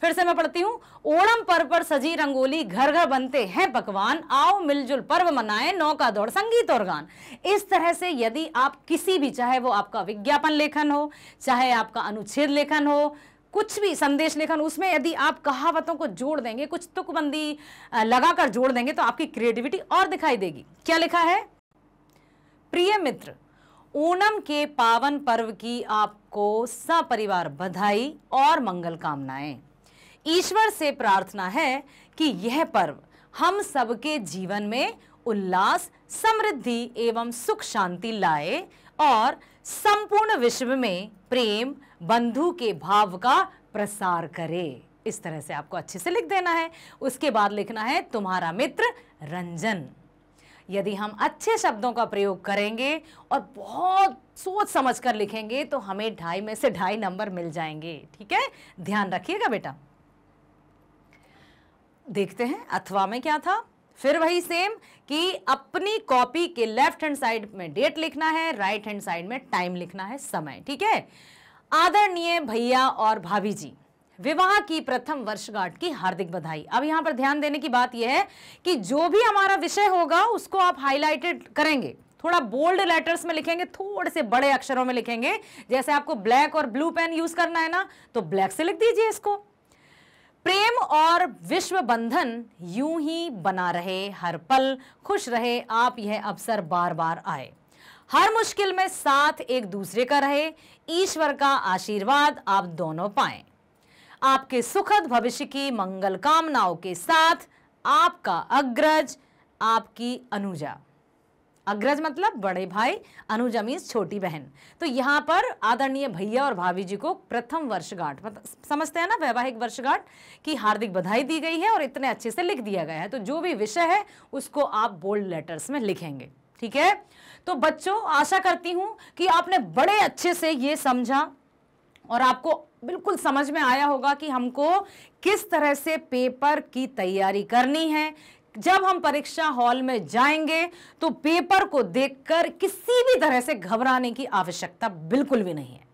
फिर से मैं पढ़ती हूँ ओणम पर्व पर सजी रंगोली घर घर बनते हैं पकवान आओ मिलजुल पर्व मनाएं नौका दौड़ संगीत और गान इस तरह से यदि आप किसी भी चाहे वो आपका विज्ञापन लेखन हो चाहे आपका अनुच्छेद लेखन हो कुछ भी संदेश लेखन उसमें यदि आप कहावतों को जोड़ देंगे कुछ तुकबंदी लगाकर जोड़ देंगे तो आपकी क्रिएटिविटी और दिखाई देगी क्या लिखा है प्रिय मित्र ओणम के पावन पर्व की आपको सपरिवार बधाई और मंगल कामनाएं ईश्वर से प्रार्थना है कि यह पर्व हम सबके जीवन में उल्लास समृद्धि एवं सुख शांति लाए और संपूर्ण विश्व में प्रेम बंधु के भाव का प्रसार करे इस तरह से आपको अच्छे से लिख देना है उसके बाद लिखना है तुम्हारा मित्र रंजन यदि हम अच्छे शब्दों का प्रयोग करेंगे और बहुत सोच समझ कर लिखेंगे तो हमें ढाई में से ढाई नंबर मिल जाएंगे ठीक है ध्यान रखिएगा बेटा देखते हैं अथवा में क्या था फिर वही सेम कि अपनी कॉपी के लेफ्ट हैंड साइड में डेट लिखना है राइट हैंड साइड में टाइम लिखना है समय ठीक है आदरणीय भैया और भाभी जी विवाह की प्रथम वर्षगांठ की हार्दिक बधाई अब यहां पर ध्यान देने की बात यह है कि जो भी हमारा विषय होगा उसको आप हाईलाइटेड करेंगे थोड़ा बोल्ड लेटर्स में लिखेंगे थोड़े से बड़े अक्षरों में लिखेंगे जैसे आपको ब्लैक और ब्लू पेन यूज करना है ना तो ब्लैक से लिख दीजिए इसको प्रेम और विश्व बंधन यूं ही बना रहे हर पल खुश रहे आप यह अवसर बार बार आए हर मुश्किल में साथ एक दूसरे का रहे ईश्वर का आशीर्वाद आप दोनों पाएं आपके सुखद भविष्य की मंगल कामनाओं के साथ आपका अग्रज आपकी अनुजा अग्रज मतलब बड़े भाई अनुज मीन्स छोटी बहन तो यहाँ पर आदरणीय भैया और भाभी जी को प्रथम वर्षगांठ मतलब समझते हैं ना वैवाहिक वर्षगांठ की हार्दिक बधाई दी गई है और इतने अच्छे से लिख दिया गया है तो जो भी विषय है उसको आप बोल्ड लेटर्स में लिखेंगे ठीक है तो बच्चों आशा करती हूँ कि आपने बड़े अच्छे से ये समझा और आपको बिल्कुल समझ में आया होगा कि हमको किस तरह से पेपर की तैयारी करनी है जब हम परीक्षा हॉल में जाएंगे तो पेपर को देखकर किसी भी तरह से घबराने की आवश्यकता बिल्कुल भी नहीं है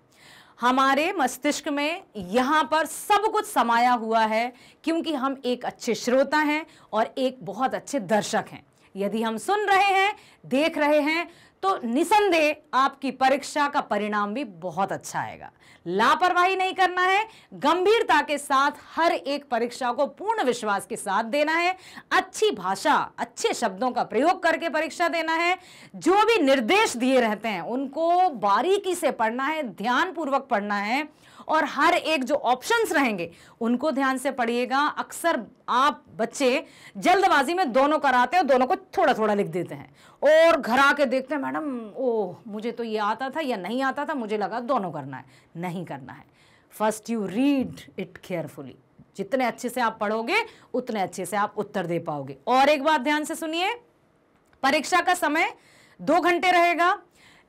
हमारे मस्तिष्क में यहाँ पर सब कुछ समाया हुआ है क्योंकि हम एक अच्छे श्रोता हैं और एक बहुत अच्छे दर्शक हैं यदि हम सुन रहे हैं देख रहे हैं तो निसंदेह आपकी परीक्षा का परिणाम भी बहुत अच्छा आएगा लापरवाही नहीं करना है गंभीरता के साथ हर एक परीक्षा को पूर्ण विश्वास के साथ देना है अच्छी भाषा अच्छे शब्दों का प्रयोग करके परीक्षा देना है जो भी निर्देश दिए रहते हैं उनको बारीकी से पढ़ना है ध्यानपूर्वक पढ़ना है और हर एक जो ऑप्शंस रहेंगे उनको ध्यान से पढ़िएगा अक्सर आप बच्चे जल्दबाजी में दोनों कराते हैं दोनों को थोड़ा थोड़ा लिख देते हैं और घर आके देखते हैं मैडम ओ मुझे तो ये आता था या नहीं आता था मुझे लगा दोनों करना है नहीं करना है first you read it carefully जितने अच्छे से आप पढ़ोगे उतने अच्छे से आप उत्तर दे पाओगे और एक बात ध्यान से सुनिए परीक्षा का समय दो घंटे रहेगा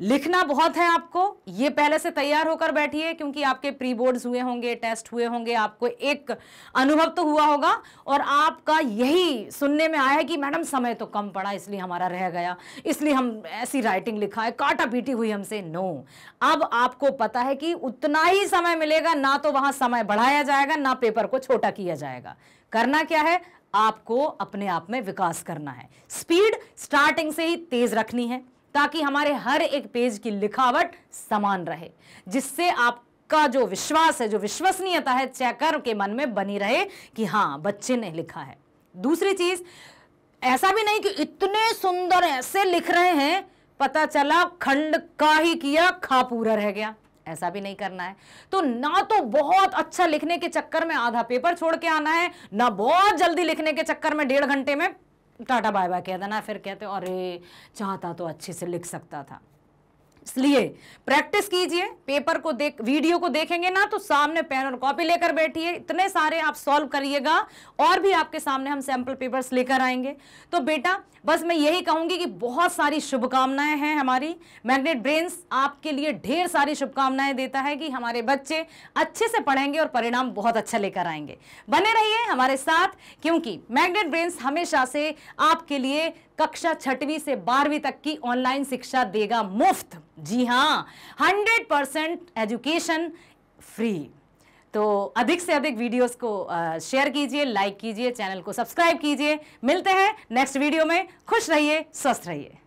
लिखना बहुत है आपको ये पहले से तैयार होकर बैठिए क्योंकि आपके प्री बोर्ड्स हुए होंगे टेस्ट हुए होंगे आपको एक अनुभव तो हुआ होगा और आपका यही सुनने में आया है कि मैडम समय तो कम पड़ा इसलिए हमारा रह गया इसलिए हम ऐसी राइटिंग लिखा है काटा पीटी हुई हमसे नो अब आपको पता है कि उतना ही समय मिलेगा ना तो वहां समय बढ़ाया जाएगा ना पेपर को छोटा किया जाएगा करना क्या है आपको अपने आप में विकास करना है स्पीड स्टार्टिंग से ही तेज रखनी है ताकि हमारे हर एक पेज की लिखावट समान रहे जिससे आप का जो विश्वास है जो विश्वसनीयता है चेकर के मन में बनी रहे कि हाँ बच्चे ने लिखा है दूसरी चीज ऐसा भी नहीं कि इतने सुंदर ऐसे लिख रहे हैं पता चला खंड का ही किया खा पूरा रह गया ऐसा भी नहीं करना है तो ना तो बहुत अच्छा लिखने के चक्कर में आधा पेपर छोड़ के आना है ना बहुत जल्दी लिखने के चक्कर में डेढ़ घंटे में टाटा बाय बाय कह देना फिर कहते अरे चाहता तो अच्छे से लिख सकता था इसलिए प्रैक्टिस कीजिए पेपर को देख वीडियो को देखेंगे ना तो सामने पेन और कॉपी लेकर बैठिए इतने सारे आप सॉल्व करिएगा और भी आपके सामने हम सैंपल पेपर्स लेकर आएंगे तो बेटा बस मैं यही कहूंगी कि बहुत सारी शुभकामनाएं हैं हमारी मैग्नेट ब्रेन्स आपके लिए ढेर सारी शुभकामनाएं देता है कि हमारे बच्चे अच्छे से पढ़ेंगे और परिणाम बहुत अच्छा लेकर आएंगे बने रहिए हमारे साथ क्योंकि मैग्नेट ब्रेन्स हमेशा से आपके लिए कक्षा छठवीं से बारहवीं तक की ऑनलाइन शिक्षा देगा मुफ्त जी हाँ हंड्रेड परसेंट एजुकेशन फ्री तो अधिक से अधिक वीडियोस को शेयर कीजिए लाइक कीजिए चैनल को सब्सक्राइब कीजिए मिलते हैं नेक्स्ट वीडियो में खुश रहिए स्वस्थ रहिए